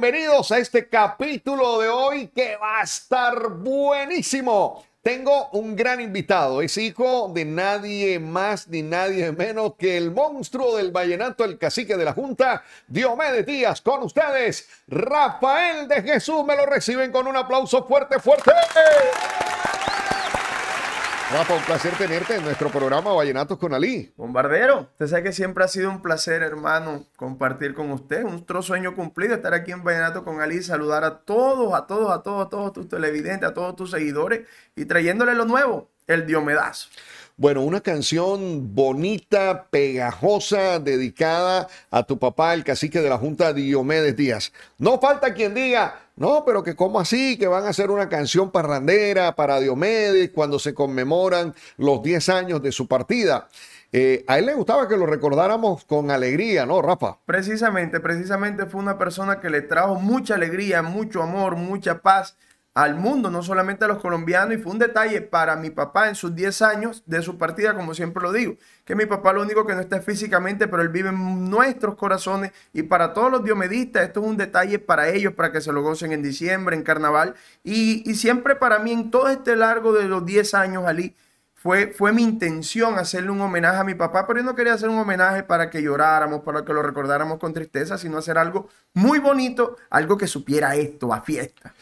bienvenidos a este capítulo de hoy que va a estar buenísimo. Tengo un gran invitado, es hijo de nadie más ni nadie menos que el monstruo del vallenato, el cacique de la Junta, Diomedes Díaz. Con ustedes, Rafael de Jesús, me lo reciben con un aplauso fuerte, fuerte. Rafa, un placer tenerte en nuestro programa Vallenatos con Ali. Bombardero, usted sabe que siempre ha sido un placer, hermano, compartir con usted. Un sueño cumplido estar aquí en Vallenatos con Ali, saludar a todos, a todos, a todos, a todos tus televidentes, a todos tus seguidores y trayéndole lo nuevo, el Diomedazo. Bueno, una canción bonita, pegajosa, dedicada a tu papá, el cacique de la Junta Diomedes Díaz. No falta quien diga, no, pero que cómo así, que van a hacer una canción parrandera para Diomedes cuando se conmemoran los 10 años de su partida. Eh, a él le gustaba que lo recordáramos con alegría, ¿no, Rafa? Precisamente, precisamente fue una persona que le trajo mucha alegría, mucho amor, mucha paz al mundo, no solamente a los colombianos. Y fue un detalle para mi papá en sus 10 años de su partida, como siempre lo digo, que mi papá lo único que no está físicamente, pero él vive en nuestros corazones. Y para todos los diomedistas, esto es un detalle para ellos, para que se lo gocen en diciembre, en carnaval. Y, siempre para mí, en todo este largo de los 10 años, allí fue, fue, mi intención hacerle un homenaje a mi papá, pero yo no quería hacer un homenaje para que lloráramos, para que lo recordáramos con tristeza, sino hacer algo muy bonito, algo que supiera esto a fiesta.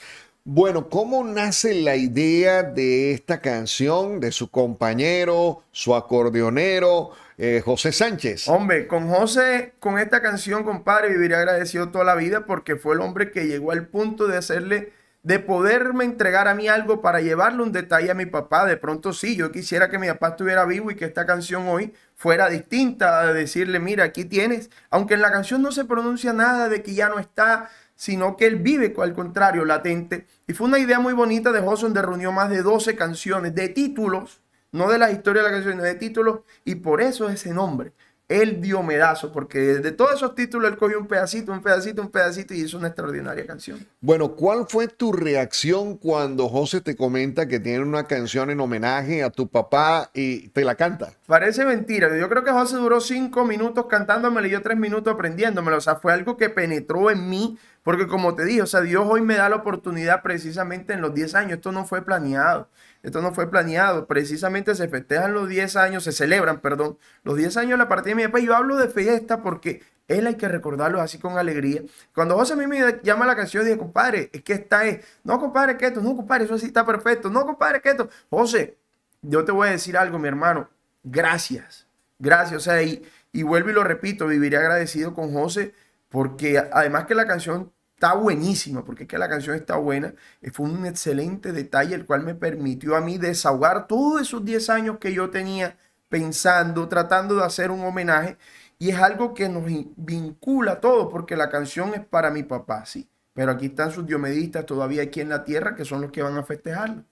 Bueno, ¿cómo nace la idea de esta canción de su compañero, su acordeonero, eh, José Sánchez? Hombre, con José, con esta canción, compadre, viviré agradecido toda la vida porque fue el hombre que llegó al punto de hacerle, de poderme entregar a mí algo para llevarle un detalle a mi papá. De pronto sí, yo quisiera que mi papá estuviera vivo y que esta canción hoy fuera distinta, de decirle, mira, aquí tienes, aunque en la canción no se pronuncia nada de que ya no está sino que él vive al contrario, latente. Y fue una idea muy bonita de Hosson de reunió más de 12 canciones de títulos, no de la historia de la canción, de títulos, y por eso ese nombre el medazo porque de todos esos títulos él cogió un pedacito, un pedacito, un pedacito y hizo una extraordinaria canción. Bueno, ¿cuál fue tu reacción cuando José te comenta que tiene una canción en homenaje a tu papá y te la canta? Parece mentira. Yo creo que José duró cinco minutos cantándomelo y yo tres minutos aprendiéndomelo. O sea, fue algo que penetró en mí, porque como te dije, o sea, Dios hoy me da la oportunidad precisamente en los diez años. Esto no fue planeado. Esto no fue planeado. Precisamente se festejan los 10 años, se celebran, perdón, los 10 años de la partida de mi papá. Yo hablo de fiesta porque él hay que recordarlo así con alegría. Cuando José a mí me llama la canción, dije, compadre, es que esta es. Eh, no, compadre, que esto. No, compadre, eso sí está perfecto. No, compadre, que esto. José, yo te voy a decir algo, mi hermano. Gracias. Gracias. O sea, y, y vuelvo y lo repito, viviré agradecido con José porque además que la canción está buenísima, porque es que la canción está buena. Eh, fue un excelente detalle el cual me permitió a mí desahogar todos esos 10 años que yo tenía pensando, tratando de hacer un homenaje. Y es algo que nos vincula a todos, porque la canción es para mi papá, sí. Pero aquí están sus diomedistas todavía aquí en la tierra, que son los que van a festejarlo.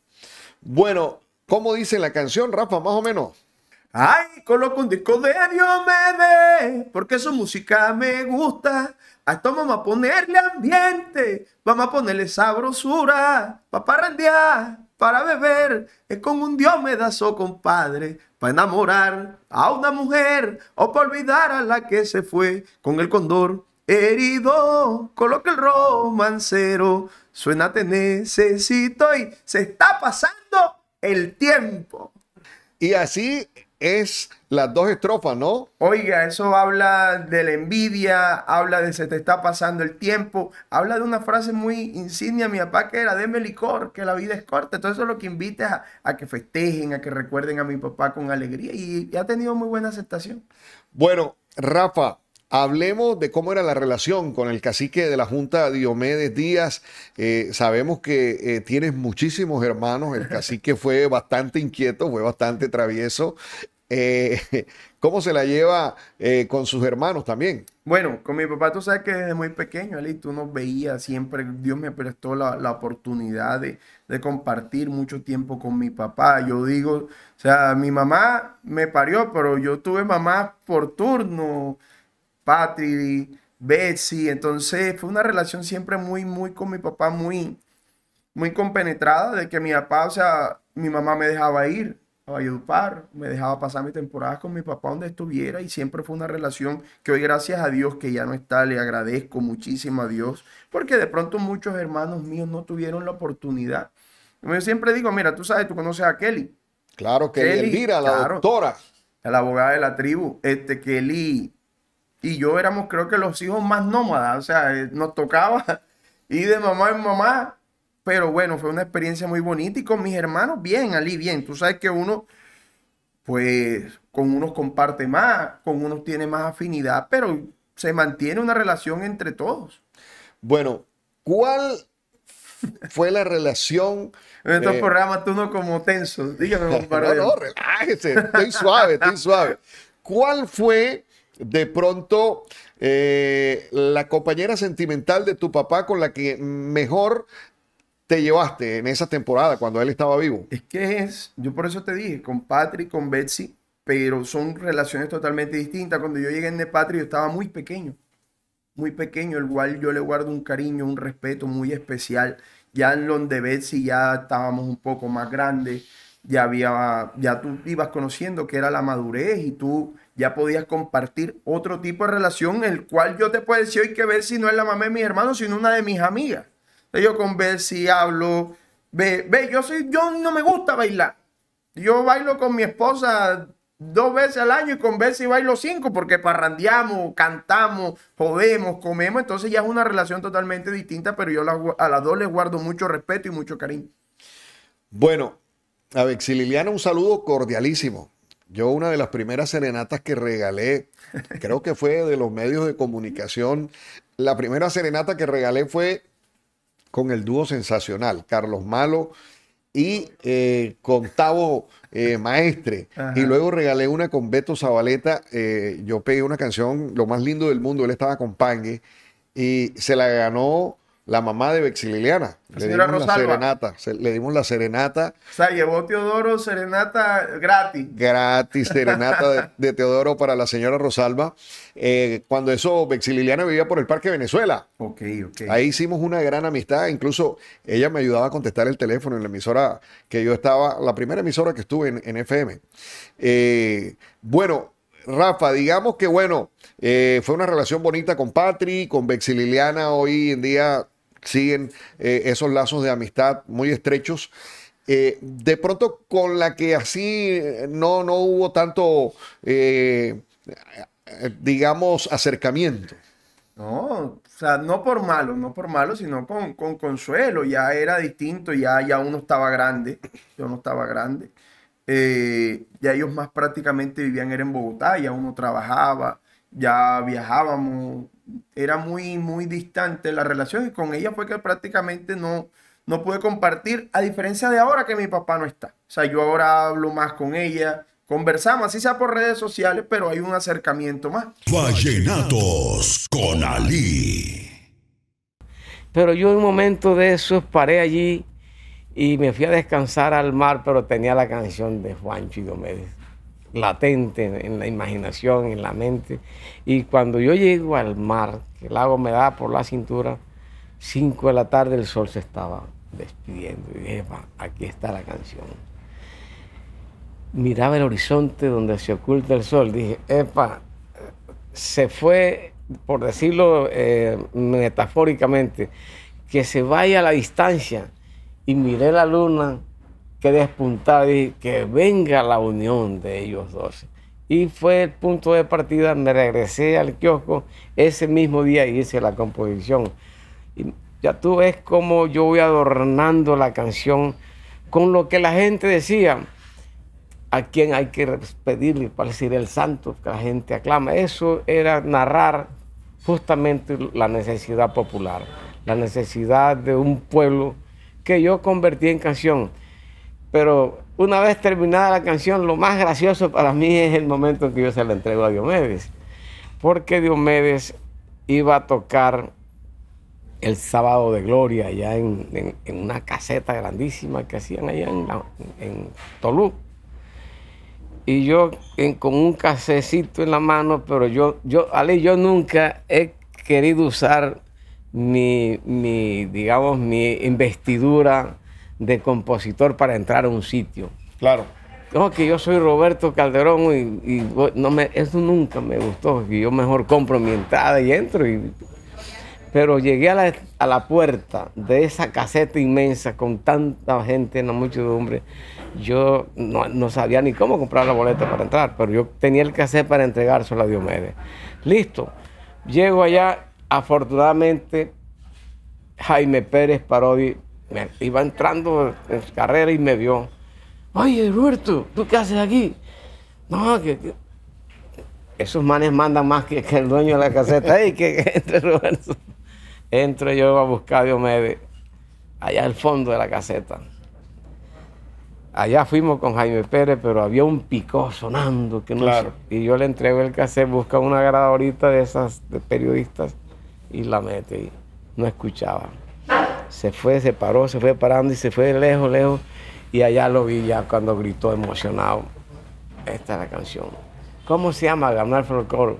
Bueno, ¿cómo dice la canción, Rafa, más o menos? Ay, coloco un disco de Diomedes, porque su música me gusta esto vamos a ponerle ambiente, vamos a ponerle sabrosura, para parrandear, para beber, es como un diomedazo, compadre, para enamorar a una mujer o para olvidar a la que se fue con el condor herido, coloca el romancero, suena necesito y se está pasando el tiempo. Y así es las dos estrofas, ¿no? Oiga, eso habla de la envidia, habla de se te está pasando el tiempo, habla de una frase muy insignia, mi papá, que era, déme licor, que la vida es corta. Todo eso es lo que invita a, que festejen, a que recuerden a mi papá con alegría y, ha tenido muy buena aceptación. Bueno, Rafa, Hablemos de cómo era la relación con el cacique de la Junta Diomedes Díaz. Eh, sabemos que eh, tienes muchísimos hermanos. El cacique fue bastante inquieto, fue bastante travieso. Eh, cómo se la lleva eh, con sus hermanos también. Bueno, con mi papá tú sabes que desde muy pequeño, y tú nos veías siempre, Dios me prestó la, oportunidad de, compartir mucho tiempo con mi papá. Yo digo, o sea, mi mamá me parió, pero yo tuve mamá por turno, Patrick, Betsy, entonces fue una relación siempre muy, muy con mi papá, muy, muy compenetrada de que mi papá, o sea, mi mamá me dejaba ir, Valledupar, me dejaba pasar mi temporada con mi papá donde estuviera y siempre fue una relación que hoy gracias a Dios que ya no está, le agradezco muchísimo a Dios, porque de pronto muchos hermanos míos no tuvieron la oportunidad. Yo siempre digo, mira, tú sabes, tú conoces a Kelly. Claro, que Kelly mira, la doctora. La abogada de la tribu, este Kelly y yo éramos creo que los hijos más nómadas, o sea, eh, nos tocaba ir de mamá en mamá pero bueno, fue una experiencia muy bonita y con mis hermanos, bien, Ali, bien. Tú sabes que uno, pues, con unos comparte más, con unos tiene más afinidad, pero se mantiene una relación entre todos. Bueno, ¿cuál fue la relación. En estos eh, programas tú no como tenso. Dígame, No, no, relájese. Estoy suave, estoy suave. ¿Cuál fue de pronto eh, la compañera sentimental de tu papá con la que mejor te llevaste en esa temporada cuando él estaba vivo? Es que es, yo por eso te dije, con Patrick, con Betsy, pero son relaciones totalmente distintas. Cuando yo llegué en The yo estaba muy pequeño, muy pequeño, el cual yo le guardo un cariño, un respeto muy especial. Ya en donde Betsy ya estábamos un poco más grandes, ya había, ya tú ibas conociendo que era la madurez y tú ya podías compartir otro tipo de relación, el cual yo te puedo decir hoy que si no es la mamá de mis hermanos, sino una de mis amigas yo con si hablo. Ve, ve, yo soy, yo no me gusta bailar. Yo bailo con mi esposa dos veces al año y con Bessie bailo cinco porque parrandeamos, cantamos, jodemos, comemos. Entonces ya es una relación totalmente distinta, pero yo a las dos les guardo mucho respeto y mucho cariño. Bueno, a Vexililiana, un saludo cordialísimo. Yo una de las primeras serenatas que regalé, creo que fue de los medios de comunicación, la primera serenata que regalé fue con el dúo sensacional, Carlos Malo y eh, con Tavo eh, Maestre. Y luego regalé una con Beto Zabaleta. Eh, yo pegué una canción, lo más lindo del mundo, él estaba con Pangue, y se la ganó la mamá de Bexililiana. le dimos Rosalba. la serenata. le dimos la serenata. O sea, llevó Teodoro serenata gratis. Gratis, serenata de, Teodoro para la señora Rosalba. Eh, cuando eso, Bexililiana vivía por el Parque Venezuela. Ok, ok. Ahí hicimos una gran amistad. Incluso ella me ayudaba a contestar el teléfono en la emisora que yo estaba, la primera emisora que estuve en, FM. Eh, bueno, Rafa, digamos que bueno, eh, fue una relación bonita con Patri, con Bexililiana hoy en día siguen eh, esos lazos de amistad muy estrechos. Eh, de pronto con la que así eh, no, no hubo tanto, digamos, acercamiento. No, o sea, no por malo, no por malo, sino con, consuelo. Ya era distinto, ya, ya uno estaba grande, yo no estaba grande. ya ellos más prácticamente vivían, era en Bogotá, ya uno trabajaba, ya viajábamos, era muy, muy distante la relación y con ella fue que prácticamente no, no pude compartir, a diferencia de ahora que mi papá no está. O sea, yo ahora hablo más con ella, conversamos, así sea por redes sociales, pero hay un acercamiento más. Fallenatos con Ali. Pero yo en un momento de eso paré allí y me fui a descansar al mar, pero tenía la canción de Juan Chido latente en la imaginación, en la mente. Y cuando yo llego al mar, que el lago me da por la cintura, 5 de la tarde el sol se estaba despidiendo. Y dije, epa, aquí está la canción. Miraba el horizonte donde se oculta el sol. Dije, epa, se fue, por decirlo eh, metafóricamente, que se vaya a la distancia. Y miré la luna que despuntar y que venga la unión de ellos dos. Y fue el punto de partida, me regresé al kiosco ese mismo día y hice la composición. Y ya tú ves como yo voy adornando la canción con lo que la gente decía, a quien hay que pedirle para decir el santo que la gente aclama. Eso era narrar justamente la necesidad popular, la necesidad de un pueblo que yo convertí en canción. Pero una vez terminada la canción, lo más gracioso para mí es el momento en que yo se la entrego a Diomedes. Porque Diomedes iba a tocar el sábado de gloria allá en, una caseta grandísima que hacían allá en, Tolú. Y yo con un casecito en la mano, pero yo, yo, Ale, yo nunca he querido usar mi, mi digamos, mi investidura de compositor para entrar a un sitio. Claro. No, que yo soy Roberto Calderón y, no me, eso nunca me gustó. yo mejor compro mi entrada y entro. pero llegué a la, puerta de esa caseta inmensa con tanta gente, la muchedumbre. Yo no, sabía ni cómo comprar la boleta para entrar, pero yo tenía el hacer para entregarse a Diomedes. Listo. Llego allá, afortunadamente Jaime Pérez Parodi iba entrando en carrera y me vio. Oye, Roberto, ¿tú qué haces aquí? No, que, esos manes mandan más que, el dueño de la caseta. ¡Ey, que, entre Roberto! Entro yo a buscar a Diomedes, allá al fondo de la caseta. Allá fuimos con Jaime Pérez, pero había un picó sonando. Que no Y yo le entrego el cassette, busca una grabadorita de esas de periodistas y la mete. Y no escuchaba se fue, se paró, se fue parando y se fue lejos, lejos. Y allá lo vi ya cuando gritó emocionado. Esta es la canción. ¿Cómo se llama Ganar folklore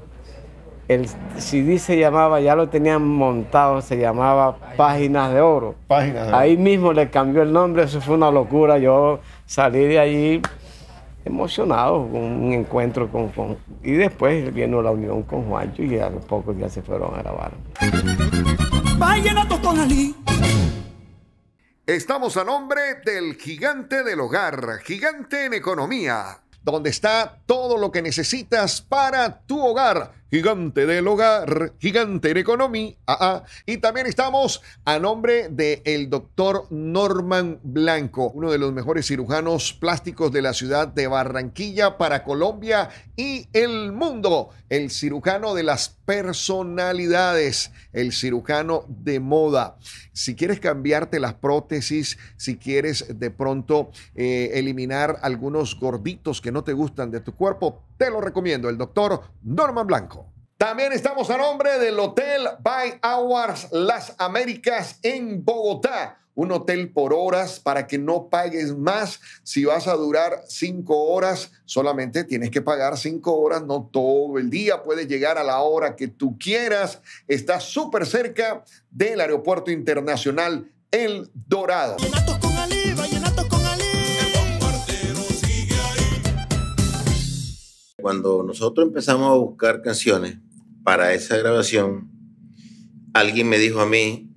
El CD se llamaba, ya lo tenían montado, se llamaba Páginas de Oro. Páginas de Oro. Ahí mismo le cambió el nombre, eso fue una locura. Yo salí de allí emocionado con un encuentro con, Y después vino la unión con Juancho y a poco pocos días se fueron a grabar. Estamos a nombre del gigante del hogar, gigante en economía, donde está todo lo que necesitas para tu hogar Gigante del Hogar, Gigante en economía, ah, ah. Y también estamos a nombre del doctor Norman Blanco, uno de los mejores cirujanos plásticos de la ciudad de Barranquilla para Colombia y el mundo. El cirujano de las personalidades, el cirujano de moda. Si quieres cambiarte las prótesis, si quieres de pronto eh, eliminar algunos gorditos que no te gustan de tu cuerpo, te lo recomiendo, el doctor Norman Blanco. También estamos a nombre del Hotel By Hours Las Américas en Bogotá. Un hotel por horas para que no pagues más. Si vas a durar cinco horas, solamente tienes que pagar cinco horas, no todo el día. Puedes llegar a la hora que tú quieras. Está súper cerca del Aeropuerto Internacional El Dorado. cuando nosotros empezamos a buscar canciones para esa grabación, alguien me dijo a mí,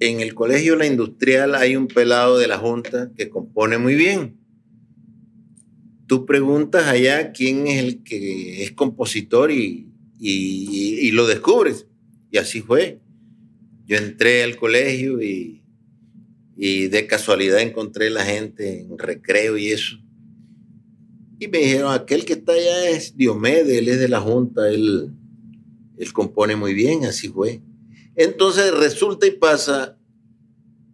en el colegio La Industrial hay un pelado de la Junta que compone muy bien. Tú preguntas allá quién es el que es compositor y, lo descubres. Y así fue. Yo entré al colegio y, y de casualidad encontré la gente en recreo y eso. Y me dijeron, aquel que está allá es Diomedes, él es de la Junta, él, él compone muy bien, así fue. Entonces resulta y pasa,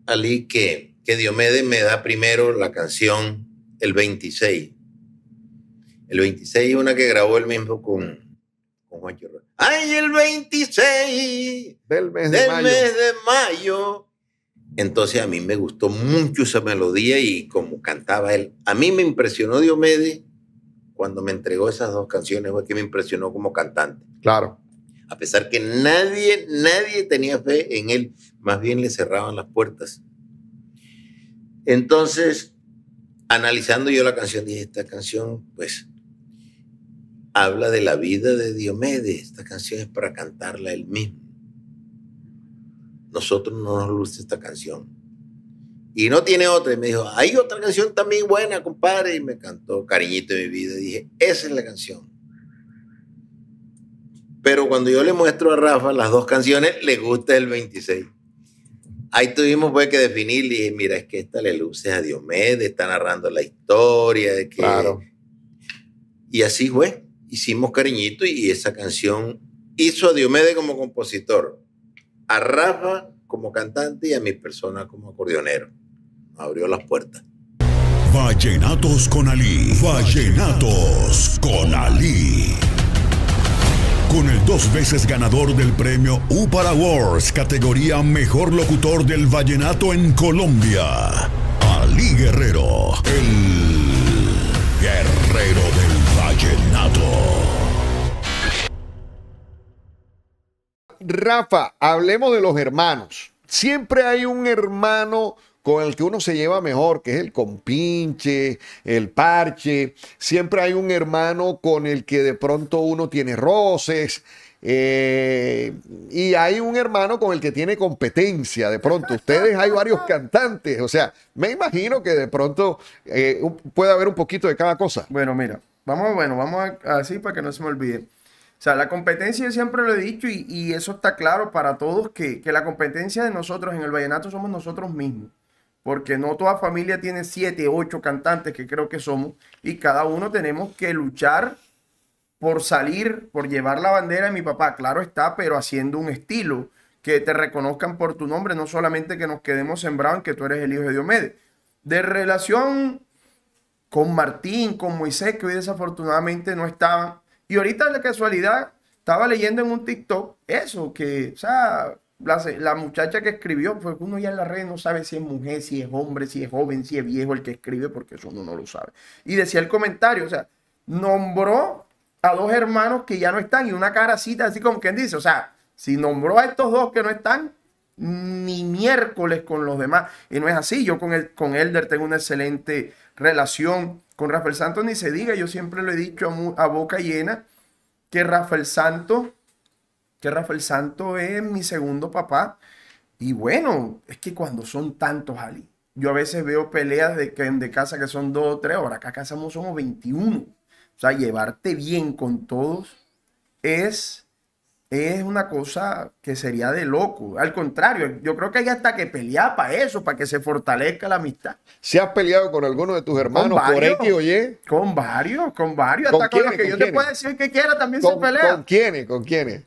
Ali, que, que Diomedes me da primero la canción El 26. El 26 es una que grabó él mismo con, con Juancho ¡Ay, el 26 del, mes de, del mayo. mes de mayo! Entonces a mí me gustó mucho esa melodía y como cantaba él. A mí me impresionó Diomedes cuando me entregó esas dos canciones fue que me impresionó como cantante. Claro. A pesar que nadie, nadie tenía fe en él, más bien le cerraban las puertas. Entonces, analizando yo la canción, dije, esta canción, pues, habla de la vida de Diomedes. Esta canción es para cantarla él mismo. Nosotros no nos luce esta canción. Y no tiene otra. Y me dijo, hay otra canción también buena, compadre. Y me cantó Cariñito de mi vida. Y dije, esa es la canción. Pero cuando yo le muestro a Rafa las dos canciones, le gusta el 26. Ahí tuvimos pues que definir. Y dije, mira, es que esta le luce a Diomedes, está narrando la historia. De Claro. Y así fue. Hicimos Cariñito y esa canción hizo a Diomedes como compositor, a Rafa como cantante y a mi persona como acordeonero abrió las puertas. Vallenatos con Ali. Vallenatos con Ali. Con el dos veces ganador del premio para Awards, categoría Mejor Locutor del Vallenato en Colombia. Ali Guerrero, el guerrero del vallenato. Rafa, hablemos de los hermanos. Siempre hay un hermano con el que uno se lleva mejor, que es el compinche, el parche. Siempre hay un hermano con el que de pronto uno tiene roces. Eh, y hay un hermano con el que tiene competencia. De pronto, ustedes hay varios cantantes. O sea, me imagino que de pronto eh, puede haber un poquito de cada cosa. Bueno, mira, vamos, bueno, vamos a, así para que no se me olvide. O sea, la competencia, siempre lo he dicho, y, eso está claro para todos, que, que la competencia de nosotros en el vallenato somos nosotros mismos porque no toda familia tiene siete, ocho cantantes que creo que somos, y cada uno tenemos que luchar por salir, por llevar la bandera de mi papá, claro está, pero haciendo un estilo, que te reconozcan por tu nombre, no solamente que nos quedemos sembrados en que tú eres el hijo de Diomedes. De relación con Martín, con Moisés, que hoy desafortunadamente no estaban, y ahorita la casualidad, estaba leyendo en un TikTok eso, que, o sea, la, muchacha que escribió, fue pues, uno ya en la red no sabe si es mujer, si es hombre, si es joven, si es viejo el que escribe, porque eso uno no lo sabe. Y decía el comentario, o sea, nombró a dos hermanos que ya no están y una caracita así como quien dice, o sea, si nombró a estos dos que no están, ni miércoles con los demás. Y no es así, yo con, el, con Elder tengo una excelente relación, con Rafael Santos ni se diga, yo siempre lo he dicho a boca llena que Rafael Santos que Rafael Santo es mi segundo papá. Y bueno, es que cuando son tantos, Ali, yo a veces veo peleas de, de casa que son dos o tres horas, acá casa somos 21. O sea, llevarte bien con todos es, es una cosa que sería de loco. Al contrario, yo creo que hay hasta que pelear para eso, para que se fortalezca la amistad. ¿Se has peleado con alguno de tus hermanos por X o Y? Con varios, con varios, hasta con los que yo te puedo decir que quiera también se pelea. ¿Con quiénes? ¿Con quiénes?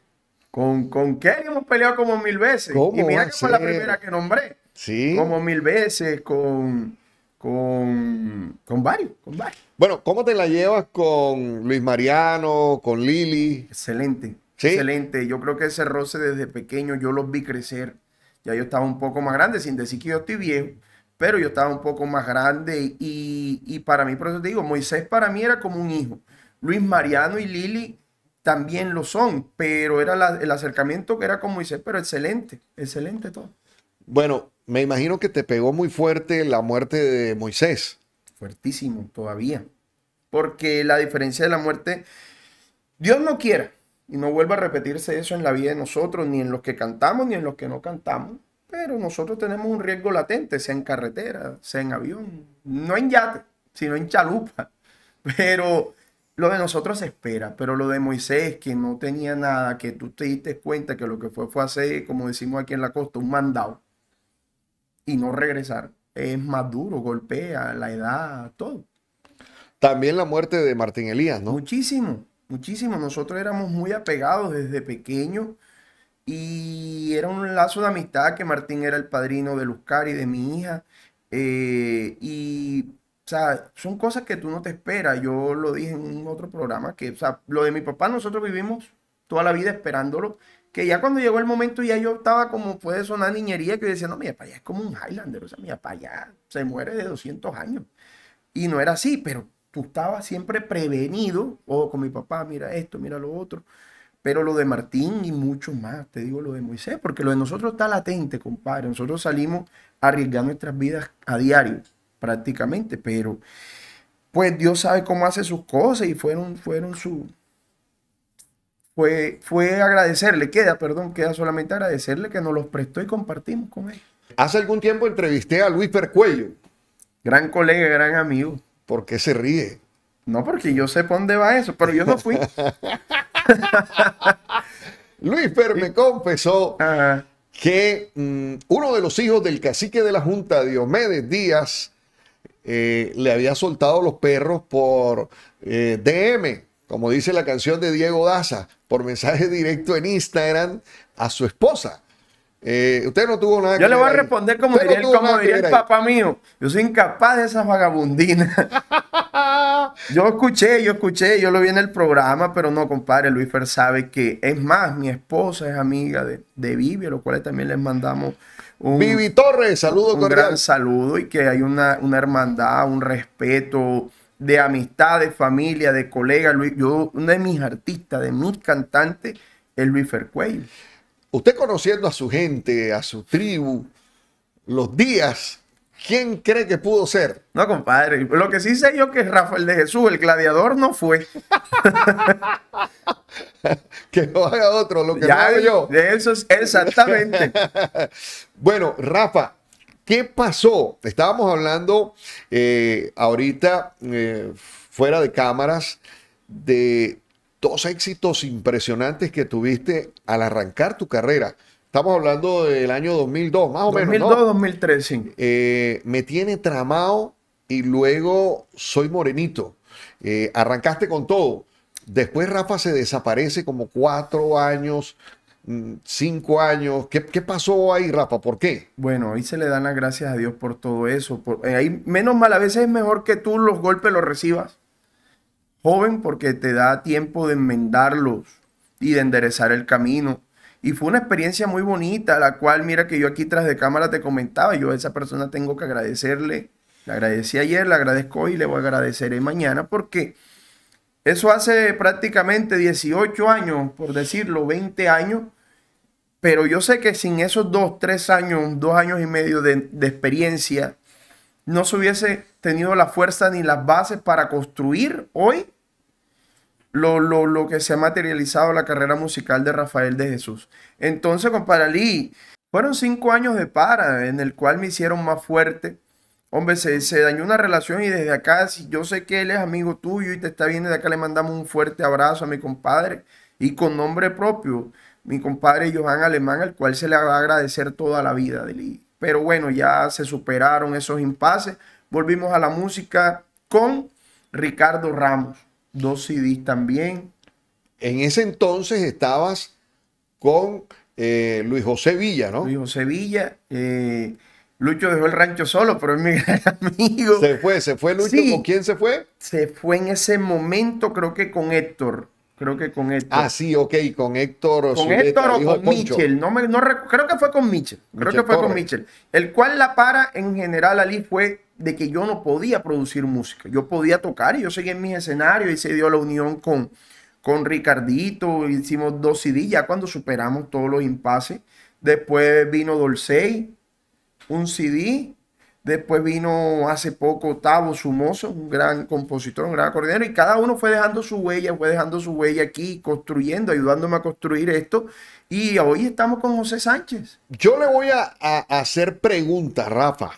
Con, con hemos peleado como mil veces. y mira que fue la primera que nombré. Sí. Como mil veces con, con, con, varios, con varios. Bueno, ¿cómo te la llevas con Luis Mariano, con Lili? Excelente. Excelente. Yo creo que ese roce desde pequeño yo los vi crecer. Ya yo estaba un poco más grande, sin decir que yo estoy viejo, pero yo estaba un poco más grande. Y, y para mí, por eso te digo, Moisés para mí era como un hijo. Luis Mariano y Lili también lo son, pero era el acercamiento que era como Moisés, pero excelente, excelente todo. Bueno, me imagino que te pegó muy fuerte la muerte de Moisés. Fuertísimo, todavía. Porque la diferencia de la muerte, Dios no quiera, y no vuelva a repetirse eso en la vida de nosotros, ni en los que cantamos, ni en los que no cantamos, pero nosotros tenemos un riesgo latente, sea en carretera, sea en avión, no en yate, sino en chalupa. Pero lo de nosotros se espera, pero lo de Moisés, que no tenía nada, que tú te diste cuenta que lo que fue fue hacer, como decimos aquí en la costa, un mandado y no regresar, es más duro, golpea la edad, todo. También la muerte de Martín Elías, ¿no? Muchísimo, muchísimo. Nosotros éramos muy apegados desde pequeño y era un lazo de amistad que Martín era el padrino de luzcar y de mi hija. Eh, y o sea, son cosas que tú no te esperas. Yo lo dije en otro programa que, o sea, lo de mi papá nosotros vivimos toda la vida esperándolo. Que ya cuando llegó el momento ya yo estaba como puede sonar niñería que decía, no, mi papá ya es como un Highlander, o sea, mi papá ya se muere de 200 años. Y no era así, pero tú estabas siempre prevenido, o oh, con mi papá, mira esto, mira lo otro. Pero lo de Martín y mucho más, te digo lo de Moisés, porque lo de nosotros está latente, compadre. Nosotros salimos a arriesgar nuestras vidas a diario prácticamente, pero pues Dios sabe cómo hace sus cosas y fueron, fueron su... Fue, fue agradecerle, queda, perdón, queda solamente agradecerle que nos los prestó y compartimos con él. Hace algún tiempo entrevisté a Luis Percuello. Gran colega, gran amigo. ¿Por qué se ríe? No, porque yo sé por dónde va eso, pero yo no fui. Luis Per me confesó que mm, uno de los hijos del cacique de la Junta, Diomedes Díaz, eh, le había soltado los perros por eh, DM, como dice la canción de Diego Daza, por mensaje directo en Instagram a su esposa. Eh, usted no tuvo nada Yo le voy a responder como diría, el, papá mío. Yo soy incapaz de esas vagabundinas. yo escuché, yo escuché, yo lo vi en el programa, pero no, compadre, Luis Fer sabe que, es más, mi esposa es amiga de, Vivi, a lo cual también les mandamos un, Vivi Torres, saludo un gran saludo y que hay una, hermandad, un respeto de amistad, de familia, de colega Yo, uno de mis artistas, de mis cantantes, es Luis Cuello. Usted conociendo a su gente, a su tribu, los días, ¿quién cree que pudo ser? No, compadre. Lo que sí sé yo que Rafael de Jesús, el gladiador, no fue. que lo haga otro, lo que no haga yo. Eso es exactamente. bueno, Rafa, ¿Qué pasó? Estábamos hablando eh, ahorita, eh, fuera de cámaras, de dos éxitos impresionantes que tuviste al arrancar tu carrera. Estamos hablando del año 2002, más o menos. 2002, 2003, sí. Eh, me tiene tramado y luego soy morenito. Eh, arrancaste con todo. Después Rafa se desaparece como cuatro años, mm, cinco años. ¿Qué, pasó ahí, Rafa? ¿Por qué? Bueno, ahí se le dan las gracias a Dios por todo eso. Eh, menos mal, a veces es mejor que tú los golpes los recibas joven porque te da tiempo de enmendarlos y de enderezar el camino. Y fue una experiencia muy bonita, la cual mira que yo aquí tras de cámara te comentaba, yo a esa persona tengo que agradecerle. Le agradecí ayer, le agradezco hoy y le voy a agradeceré mañana porque eso hace prácticamente 18 años, por decirlo, 20 años. Pero yo sé que sin esos dos, tres años, dos años y medio de, de experiencia, no se hubiese tenido la fuerza ni las bases para construir hoy lo, lo, lo que se ha materializado la carrera musical de Rafael de Jesús. Entonces, comparalí, fueron cinco años de para en el cual me hicieron más fuerte. Hombre, se, dañó una relación y desde acá, si yo sé que él es amigo tuyo y te está viendo, de acá le mandamos un fuerte abrazo a mi compadre y con nombre propio, mi compadre Johan Alemán, al cual se le va a agradecer toda la vida. Pero bueno, ya se superaron esos impases. Volvimos a la música con Ricardo Ramos. Dos CDs también. En ese entonces estabas con eh, Luis José Villa, ¿no? Luis José Villa. Eh, Lucho dejó el rancho solo, pero es mi gran amigo. Se fue, se fue Lucho. ¿Con quién se fue? Se fue en ese momento, creo que con Héctor. Creo que con Héctor. Ah, sí, ok, con Héctor. Con Héctor o con michel No me, no, creo que fue con michel Creo que fue con michel El cual la para en general, Ali, fue de que yo no podía producir música. Yo podía tocar y yo seguí en mis escenarios y se dio la unión con, con Ricardito. Hicimos dos CD ya cuando superamos todos los impases. Después vino Dolcey, un CD Después vino hace poco Tavo Sumoso, un gran compositor, un gran acordeonero, y cada uno fue dejando su huella, fue dejando su huella aquí, construyendo, ayudándome a construir esto. Y hoy estamos con José Sánchez. Yo le voy a, hacer preguntas, Rafa.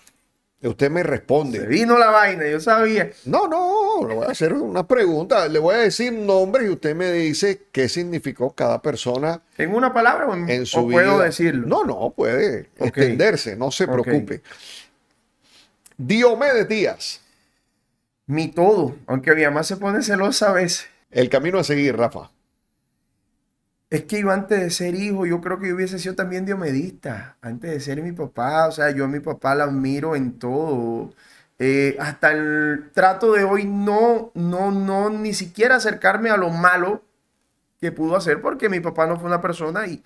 Usted me responde. Se vino la vaina, yo sabía. No, no, le voy a hacer una pregunta. Le voy a decir nombres y usted me dice qué significó cada persona. ¿En una palabra o en, su puedo decirlo? No, no, puede extenderse, no se preocupe. Diomedes Díaz. Mi todo, aunque mi mamá se pone celosa a veces. El camino a seguir, Rafa. Es que yo antes de ser hijo, yo creo que yo hubiese sido también diomedista, antes de ser mi papá, o sea, yo a mi papá la admiro en todo. Eh, hasta el trato de hoy no, no, no, ni siquiera acercarme a lo malo que pudo hacer, porque mi papá no fue una persona y,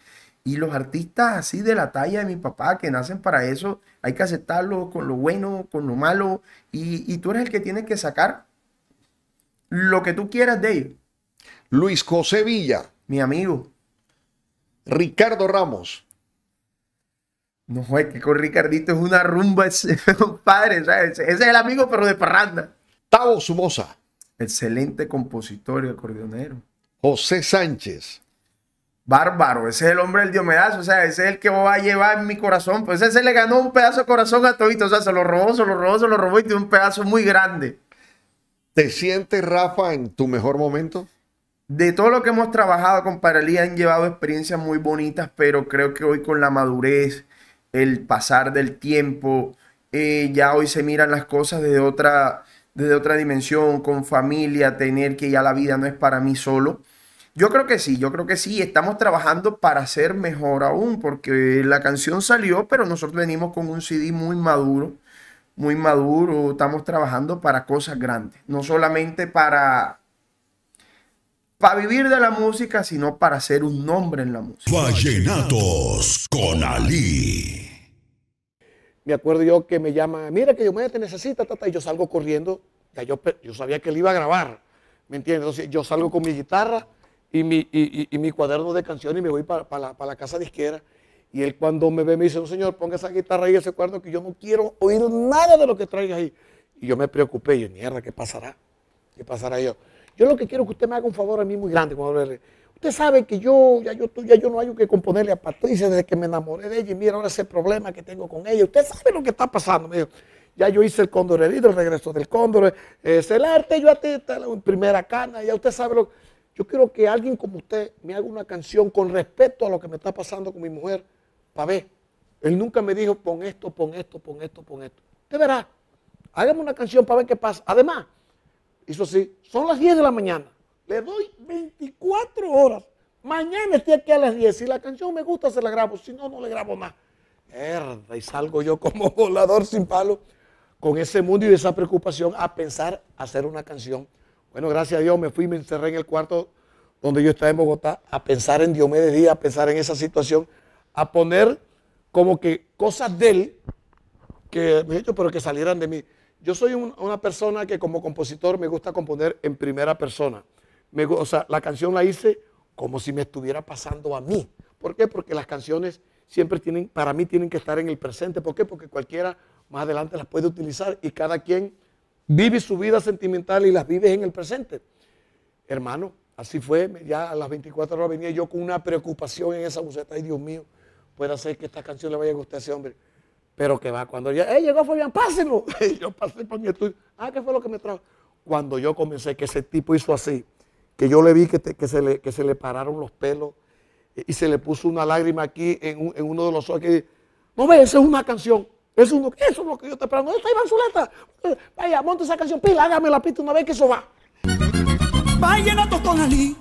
y los artistas así de la talla de mi papá, que nacen para eso, hay que aceptarlo con lo bueno, con lo malo, y, tú eres el que tiene que sacar lo que tú quieras de ellos. Luis José Villa. Mi amigo. Ricardo Ramos. No, es que con Ricardito es una rumba, es padre ¿sabes? Ese es el amigo, pero de parranda. Tavo Sumosa. Excelente compositor y acordeonero. José Sánchez. Bárbaro, ese es el hombre del Diomedazo, o sea, ese es el que va a llevar en mi corazón. Pues ese le ganó un pedazo de corazón a Toito, o sea, se lo robó, se lo robó, se lo robó y tiene un pedazo muy grande. ¿Te sientes, Rafa, en tu mejor momento? De todo lo que hemos trabajado con Paralí han llevado experiencias muy bonitas, pero creo que hoy con la madurez, el pasar del tiempo, eh, ya hoy se miran las cosas desde otra, desde otra dimensión, con familia, tener que ya la vida no es para mí solo yo creo que sí, yo creo que sí, estamos trabajando para ser mejor aún, porque la canción salió, pero nosotros venimos con un CD muy maduro, muy maduro, estamos trabajando para cosas grandes, no solamente para para vivir de la música, sino para hacer un nombre en la música. Vallenatos con Ali. Me acuerdo yo que me llama, mira que yo me te tata, y yo salgo corriendo. Ya yo, yo sabía que él iba a grabar, ¿me entiendes? Entonces yo salgo con mi guitarra, y mi, y, y, mi cuaderno de canciones y me voy para, la, casa de casa Y él cuando me ve me dice, no señor, ponga esa guitarra ahí, ese cuaderno, que yo no quiero oír nada de lo que traiga ahí. Y yo me preocupé, yo, mierda, ¿qué pasará? ¿Qué pasará yo? Yo lo que quiero es que usted me haga un favor a mí muy grande. Usted sabe que yo ya, yo, ya yo no hay que componerle a Patricia desde que me enamoré de ella y mira ahora ese problema que tengo con ella. Usted sabe lo que está pasando. Me ya yo hice el cóndor herido, el regreso del cóndor, es el arte, yo a ti, en primera cana, ya usted sabe lo que... Yo quiero que alguien como usted me haga una canción con respeto a lo que me está pasando con mi mujer, para ver. Él nunca me dijo, pon esto, pon esto, pon esto, pon esto. Usted verá. Hágame una canción para ver qué pasa. Además, hizo así, son las 10 de la mañana. Le doy 24 horas. Mañana estoy aquí a las 10. Si la canción me gusta, se la grabo. Si no, no le grabo más. Herda, y salgo yo como volador sin palo con ese mundo y esa preocupación a pensar hacer una canción bueno, gracias a Dios me fui y me encerré en el cuarto donde yo estaba en Bogotá a pensar en Diomedes Díaz, a pensar en esa situación, a poner como que cosas de él que me he hecho, pero que salieran de mí. Yo soy una persona que como compositor me gusta componer en primera persona. o sea, la canción la hice como si me estuviera pasando a mí. ¿Por qué? Porque las canciones siempre tienen, para mí tienen que estar en el presente. ¿Por qué? Porque cualquiera más adelante las puede utilizar y cada quien Vive su vida sentimental y las vives en el presente. Hermano, así fue, ya a las 24 horas venía yo con una preocupación en esa buceta, ay Dios mío, puede ser que esta canción le vaya a gustar a ese hombre. Pero que va, cuando ya, eh llegó Fabián, pásenlo. yo pasé por mi estudio. Ah, ¿qué fue lo que me trajo? Cuando yo comencé, que ese tipo hizo así, que yo le vi que, que, se, le, que se, le, pararon los pelos y se le puso una lágrima aquí en, uno de los ojos. no ve, esa es una canción. Eso es, lo, que yo estoy esperando. está Iván Vaya, monte esa canción, pila, hágame la pista una vez que eso va. Vayan con allí.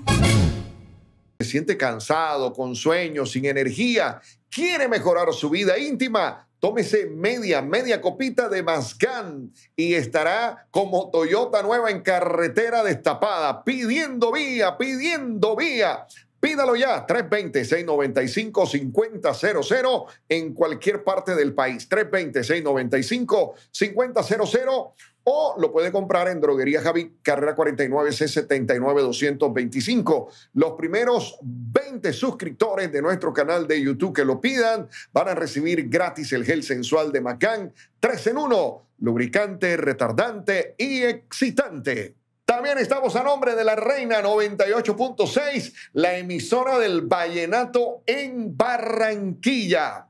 Se siente cansado, con sueño, sin energía. Quiere mejorar su vida íntima. Tómese media, media copita de Mascán y estará como Toyota nueva en carretera destapada, pidiendo vía, pidiendo vía. Pídalo ya, 320-695-5000 en cualquier parte del país. 320-695-5000 o lo puede comprar en Droguería Javi, carrera 49 c 79 225 Los primeros 20 suscriptores de nuestro canal de YouTube que lo pidan van a recibir gratis el gel sensual de Macan 3 en 1, lubricante, retardante y excitante. También estamos a nombre de la Reina 98.6, la emisora del Vallenato en Barranquilla.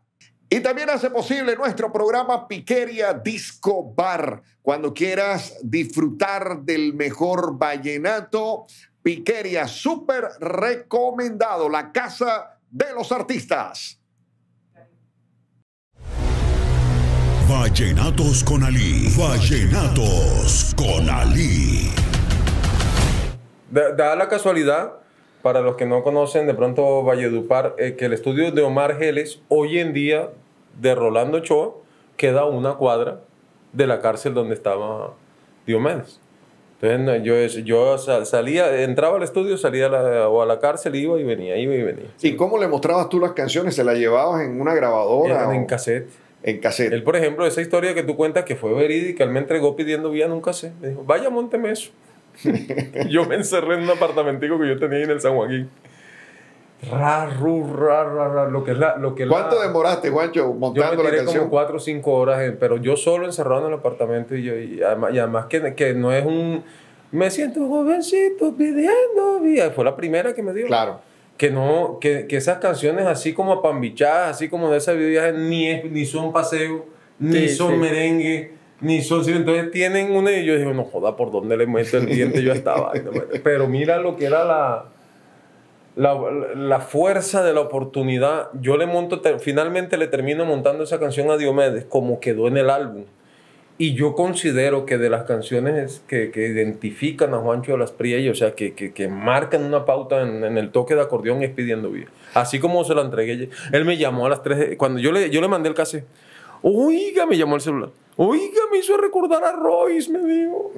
Y también hace posible nuestro programa Piqueria Disco Bar. Cuando quieras disfrutar del mejor vallenato, Piqueria, súper recomendado, la casa de los artistas. Vallenatos con Ali. Vallenatos con Ali. Da, la casualidad, para los que no conocen de pronto Valledupar, eh, que el estudio de Omar Geles, hoy en día, de Rolando Choa, queda una cuadra de la cárcel donde estaba Diomedes. Entonces yo, salía, entraba al estudio, salía a la, o a la cárcel, iba y venía, iba y venía. ¿Y cómo le mostrabas tú las canciones? ¿Se las llevabas en una grabadora? en cassette. En cassette. Él, por ejemplo, esa historia que tú cuentas que fue verídica, él me entregó pidiendo vía en un cassette. Me dijo, vaya, monteme eso yo me encerré en un apartamentico que yo tenía en el San Joaquín. ra, ra, ra, lo que la... Lo que ¿Cuánto demoraste, Juancho, montando yo me tiré la canción? como 4 o 5 horas, pero yo solo encerrado en el apartamento y, yo, y además, que, que, no es un... Me siento jovencito pidiendo vida. Fue la primera que me dio. Claro. Que, no, que, que esas canciones así como apambichadas, así como de esa viaje, ni, es, ni son paseo, ni son merengue ni son Entonces tienen una y yo digo, no joda, ¿por dónde le meto el diente yo estaba? Pero mira lo que era la, la, la, fuerza de la oportunidad. Yo le monto, finalmente le termino montando esa canción a Diomedes, como quedó en el álbum. Y yo considero que de las canciones que, que identifican a Juancho de las Priellas, o sea, que, que, que, marcan una pauta en, el toque de acordeón es pidiendo vida. Así como se la entregué. Él me llamó a las 3, cuando yo le, yo le mandé el cassette, Oiga, me llamó el celular. Oiga, me hizo recordar a Royce, me dijo.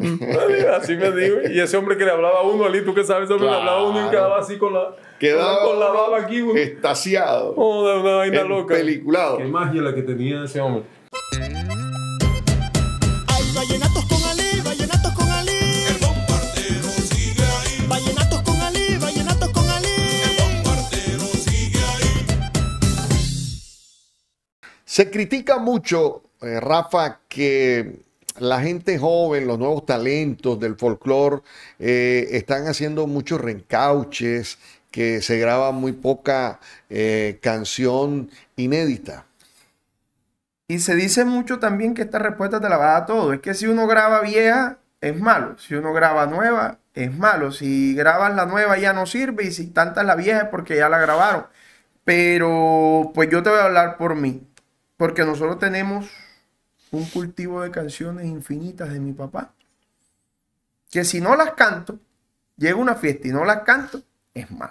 Así me dijo. Y ese hombre que le hablaba a uno, Ali, tú qué sabes, hombre claro. le hablaba a uno y quedaba así con la, baba aquí. güey. Estaciado. Oh, de una vaina loca. Peliculado. Qué magia la que tenía ese hombre. Se critica mucho, eh, Rafa, que la gente joven, los nuevos talentos del folclore, eh, están haciendo muchos reencauches, que se graba muy poca eh, canción inédita. Y se dice mucho también que esta respuesta te la va a dar todo. Es que si uno graba vieja, es malo. Si uno graba nueva, es malo. Si grabas la nueva, ya no sirve. Y si tantas la vieja, es porque ya la grabaron. Pero pues yo te voy a hablar por mí. Porque nosotros tenemos un cultivo de canciones infinitas de mi papá. Que si no las canto, llega una fiesta y no las canto, es más.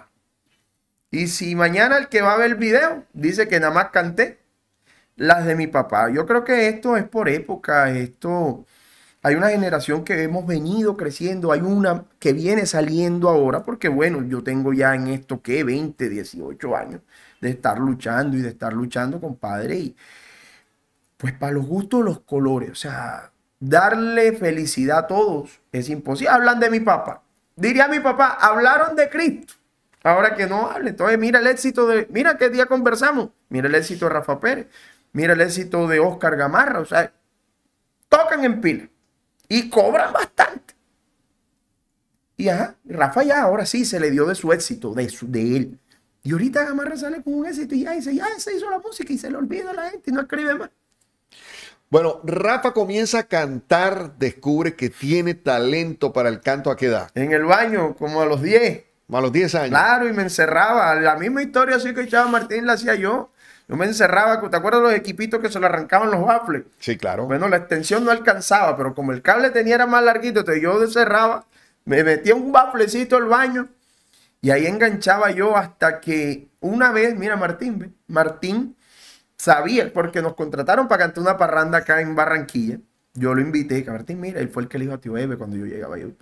Y si mañana el que va a ver el video dice que nada más canté las de mi papá. Yo creo que esto es por época, esto hay una generación que hemos venido creciendo, hay una que viene saliendo ahora, porque bueno, yo tengo ya en esto que 20, 18 años de estar luchando y de estar luchando, con y, pues para los gustos los colores. O sea, darle felicidad a todos es imposible. Hablan de mi papá. Diría mi papá, hablaron de Cristo. Ahora que no hable, entonces mira el éxito de, mira qué día conversamos, mira el éxito de Rafa Pérez, mira el éxito de Oscar Gamarra, o sea, tocan en pila y cobran bastante. Y ajá, Rafa ya ahora sí se le dio de su éxito, de, de él. Y ahorita Gamarra sale con un éxito y ya dice, ya se hizo la música y se le olvida a la gente y no escribe más. Bueno, Rafa comienza a cantar, descubre que tiene talento para el canto a qué edad. En el baño, como a los 10. A los 10 años. Claro, y me encerraba. La misma historia así que echaba Martín la hacía yo. Yo me encerraba, ¿te acuerdas los equipitos que se le arrancaban los waffles? Sí, claro. Bueno, la extensión no alcanzaba, pero como el cable tenía era más larguito, entonces yo cerraba me metía un baflecito al baño y ahí enganchaba yo hasta que una vez, mira Martín, Martín Sabía, porque nos contrataron para cantar una parranda acá en Barranquilla. Yo lo invité, cabertín, mira, él fue el que le dijo a Tío Eve cuando yo llegaba a Rafael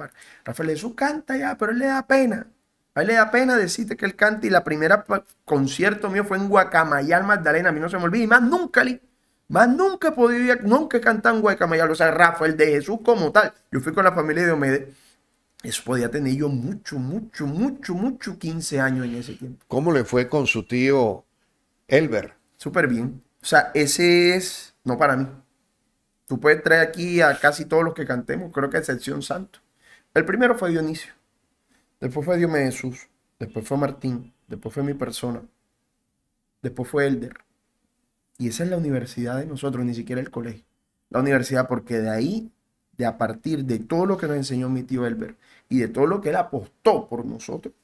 Rafael Jesús canta ya, pero él le da pena. A él le da pena decirte que él canta. Y la primera concierto mío fue en Guacamayal, Magdalena. A mí no se me olvida. Y más nunca, más nunca podía, podido, nunca cantar en Guacamayal. O sea, Rafael de Jesús como tal. Yo fui con la familia de Omede. Eso podía tener yo mucho, mucho, mucho, mucho 15 años en ese tiempo. ¿Cómo le fue con su tío Elber? súper bien. O sea, ese es, no para mí. Tú puedes traer aquí a casi todos los que cantemos, creo que a excepción Santo. El primero fue Dionisio, después fue Dios Jesús, después fue Martín, después fue mi persona, después fue Elder. Y esa es la universidad de nosotros, ni siquiera el colegio. La universidad, porque de ahí, de a partir de todo lo que nos enseñó mi tío Elber y de todo lo que él apostó por nosotros,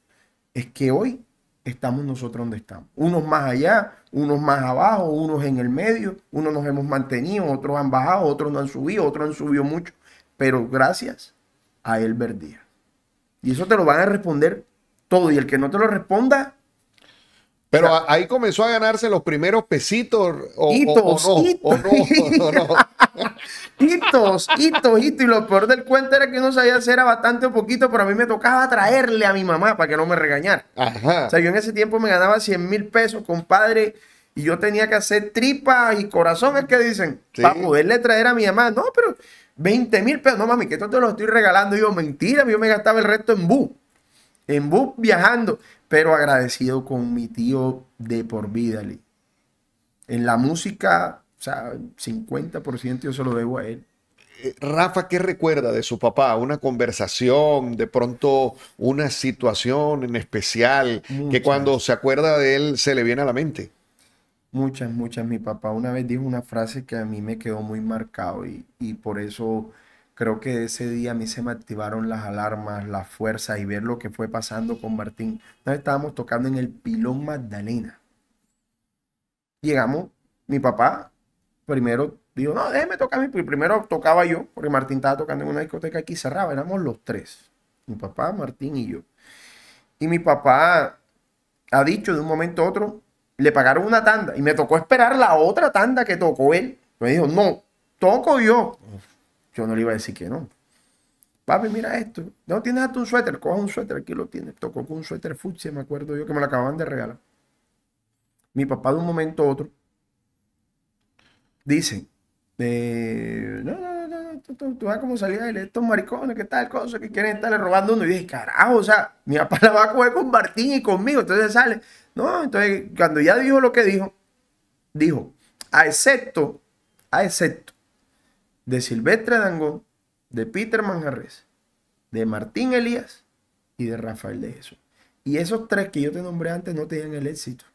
es que hoy estamos nosotros donde estamos. Unos más allá, unos más abajo, unos en el medio, unos nos hemos mantenido, otros han bajado, otros no han subido, otros han subido mucho, pero gracias a él verdía Y eso te lo van a responder todo. Y el que no te lo responda, pero ahí comenzó a ganarse los primeros pesitos. O, hitos. hitos, Y lo peor del cuento era que no sabía hacer era bastante o poquito, pero a mí me tocaba traerle a mi mamá para que no me regañara. Ajá. O sea, yo en ese tiempo me ganaba 100 mil pesos, compadre. Y yo tenía que hacer tripas y corazones que dicen para poderle traer a mi mamá. No, pero 20 mil pesos. No, mami, que esto te lo estoy regalando. Y yo, mentira, yo me gastaba el resto en bu en bus viajando, pero agradecido con mi tío de por vida. En la música, o sea, 50% yo se lo debo a él. Eh, Rafa, ¿qué recuerda de su papá? ¿Una conversación, de pronto una situación en especial que cuando se acuerda de él se le viene a la mente? Muchas, muchas. Mi papá una vez dijo una frase que a mí me quedó muy marcado y, y por eso Creo que ese día a mí se me activaron las alarmas, las fuerzas y ver lo que fue pasando con Martín. Nos estábamos tocando en el pilón Magdalena. Llegamos, mi papá primero dijo, no, déjeme tocar, porque primero tocaba yo, porque Martín estaba tocando en una discoteca aquí cerraba, éramos los tres, mi papá, Martín y yo. Y mi papá ha dicho de un momento a otro, le pagaron una tanda y me tocó esperar la otra tanda que tocó él. Me dijo, no, toco yo. Yo no le iba a decir que no. Papi, mira esto. No tienes hasta un suéter. Coja un suéter. Aquí lo tienes. Tocó con un suéter fucsia, me acuerdo yo, que me lo acababan de regalar. Mi papá de un momento a otro dice, eh, no, no, no, no, tú, vas como a él, estos maricones, que tal cosa, que quieren estarle robando uno. Y dije, carajo, o sea, mi papá la va a coger con Martín y conmigo. Entonces sale. No, entonces cuando ya dijo lo que dijo, dijo, a excepto, a excepto de Silvestre Dangón, de Peter Manjarres, de Martín Elías y de Rafael de Jesús. Y esos tres que yo te nombré antes no tenían el éxito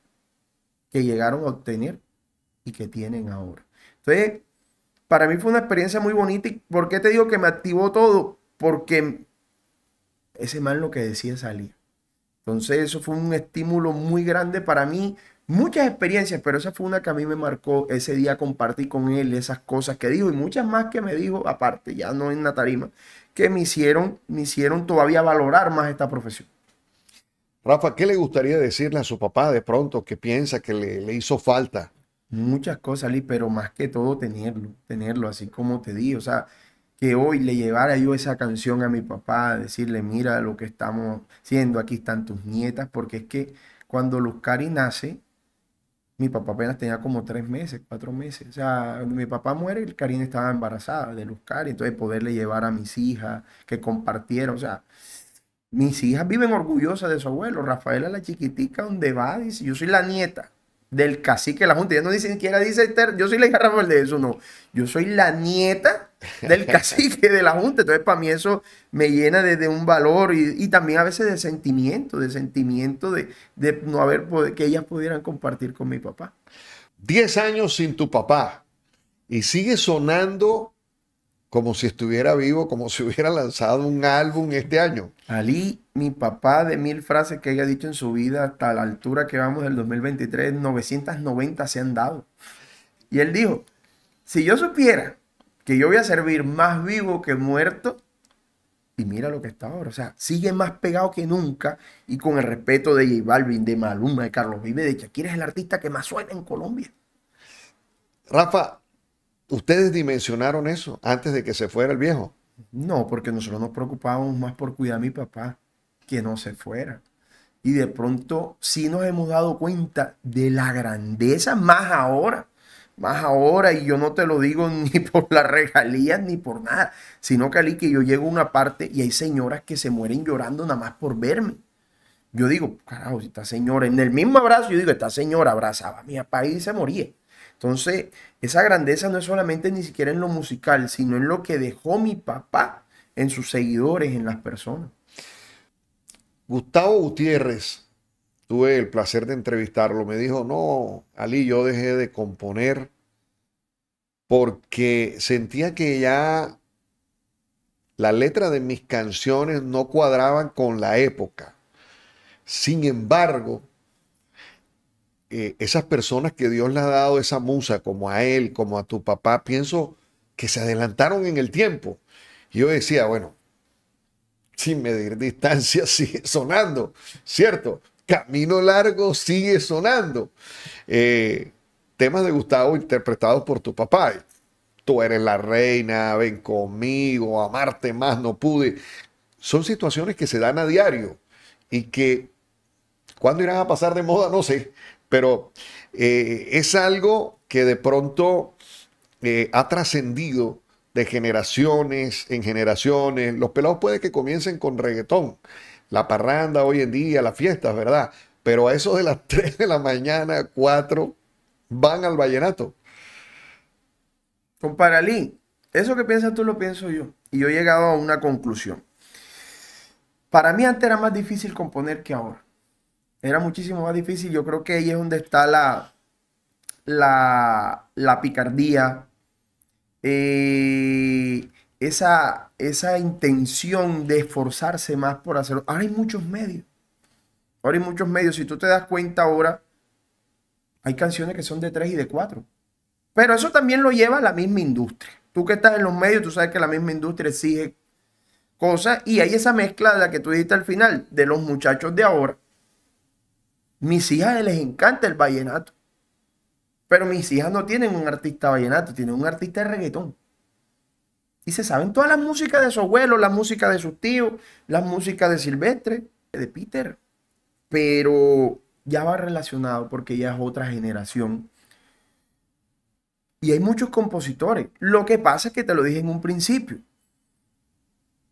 que llegaron a obtener y que tienen ahora. Entonces, para mí fue una experiencia muy bonita. ¿Y por qué te digo que me activó todo? Porque ese mal lo que decía salía. Entonces, eso fue un estímulo muy grande para mí muchas experiencias, pero esa fue una que a mí me marcó ese día, compartí con él esas cosas que dijo y muchas más que me dijo, aparte, ya no en la tarima, que me hicieron, me hicieron todavía valorar más esta profesión. Rafa, ¿qué le gustaría decirle a su papá de pronto que piensa que le, hizo falta? Muchas cosas, Lee, pero más que todo tenerlo, tenerlo, así como te di, o sea, que hoy le llevara yo esa canción a mi papá, decirle, mira lo que estamos haciendo, aquí están tus nietas, porque es que cuando Luzcari nace, mi papá apenas tenía como tres meses, cuatro meses. O sea, mi papá muere y Karina estaba embarazada de y Entonces, poderle llevar a mis hijas que compartieron. O sea, mis hijas viven orgullosas de su abuelo. Rafaela, la chiquitica, donde va, dice: Yo soy la nieta del cacique de la Junta. Ya no dice ni siquiera, dice Yo soy la hija de Rafael de eso, no. Yo soy la nieta del cacique de la Junta. Entonces, para mí eso me llena de, un valor y, también a veces de sentimiento, de sentimiento de, de no haber que ellas pudieran compartir con mi papá. Diez años sin tu papá y sigue sonando como si estuviera vivo, como si hubiera lanzado un álbum este año. Ali, mi papá, de mil frases que haya dicho en su vida hasta la altura que vamos del 2023, 990 se han dado. Y él dijo, si yo supiera que yo voy a servir más vivo que muerto. Y mira lo que está ahora. O sea, sigue más pegado que nunca. Y con el respeto de J Balvin, de Maluma, de Carlos Vive, de Shakira es el artista que más suena en Colombia. Rafa, ¿ustedes dimensionaron eso antes de que se fuera el viejo? No, porque nosotros nos preocupábamos más por cuidar a mi papá que no se fuera. Y de pronto sí nos hemos dado cuenta de la grandeza más ahora más ahora, y yo no te lo digo ni por las regalías ni por nada, sino que que yo llego a una parte y hay señoras que se mueren llorando nada más por verme. Yo digo, carajo, si esta señora, en el mismo abrazo, yo digo, esta señora abrazaba a mi papá y se moría. Entonces, esa grandeza no es solamente ni siquiera en lo musical, sino en lo que dejó mi papá en sus seguidores, en las personas. Gustavo Gutiérrez tuve el placer de entrevistarlo, me dijo, no, Ali, yo dejé de componer porque sentía que ya la letra de mis canciones no cuadraban con la época. Sin embargo, eh, esas personas que Dios le ha dado esa musa, como a él, como a tu papá, pienso que se adelantaron en el tiempo. Yo decía, bueno, sin medir distancia sigue sonando, ¿cierto? Camino Largo sigue sonando. Eh, temas de Gustavo interpretados por tu papá. Tú eres la reina, ven conmigo, amarte más no pude. Son situaciones que se dan a diario y que cuando irán a pasar de moda no sé, pero eh, es algo que de pronto eh, ha trascendido de generaciones en generaciones. Los pelados puede que comiencen con reggaetón la parranda hoy en día, las fiestas, ¿verdad? Pero a eso de las 3 de la mañana, 4, van al vallenato. Paralí, eso que piensas tú lo pienso yo. Y yo he llegado a una conclusión. Para mí antes era más difícil componer que ahora. Era muchísimo más difícil. Yo creo que ahí es donde está la, la, la picardía, eh, esa, esa intención de esforzarse más por hacerlo. Ahora hay muchos medios. Ahora hay muchos medios. Si tú te das cuenta ahora, hay canciones que son de tres y de cuatro. Pero eso también lo lleva a la misma industria. Tú que estás en los medios, tú sabes que la misma industria exige cosas y hay esa mezcla de la que tú dijiste al final, de los muchachos de ahora. Mis hijas les encanta el vallenato, pero mis hijas no tienen un artista vallenato, tienen un artista de reggaetón. Y se saben todas las músicas de su abuelo, la música de sus tíos, la música de Silvestre, de Peter. Pero ya va relacionado porque ya es otra generación. Y hay muchos compositores. Lo que pasa es que te lo dije en un principio.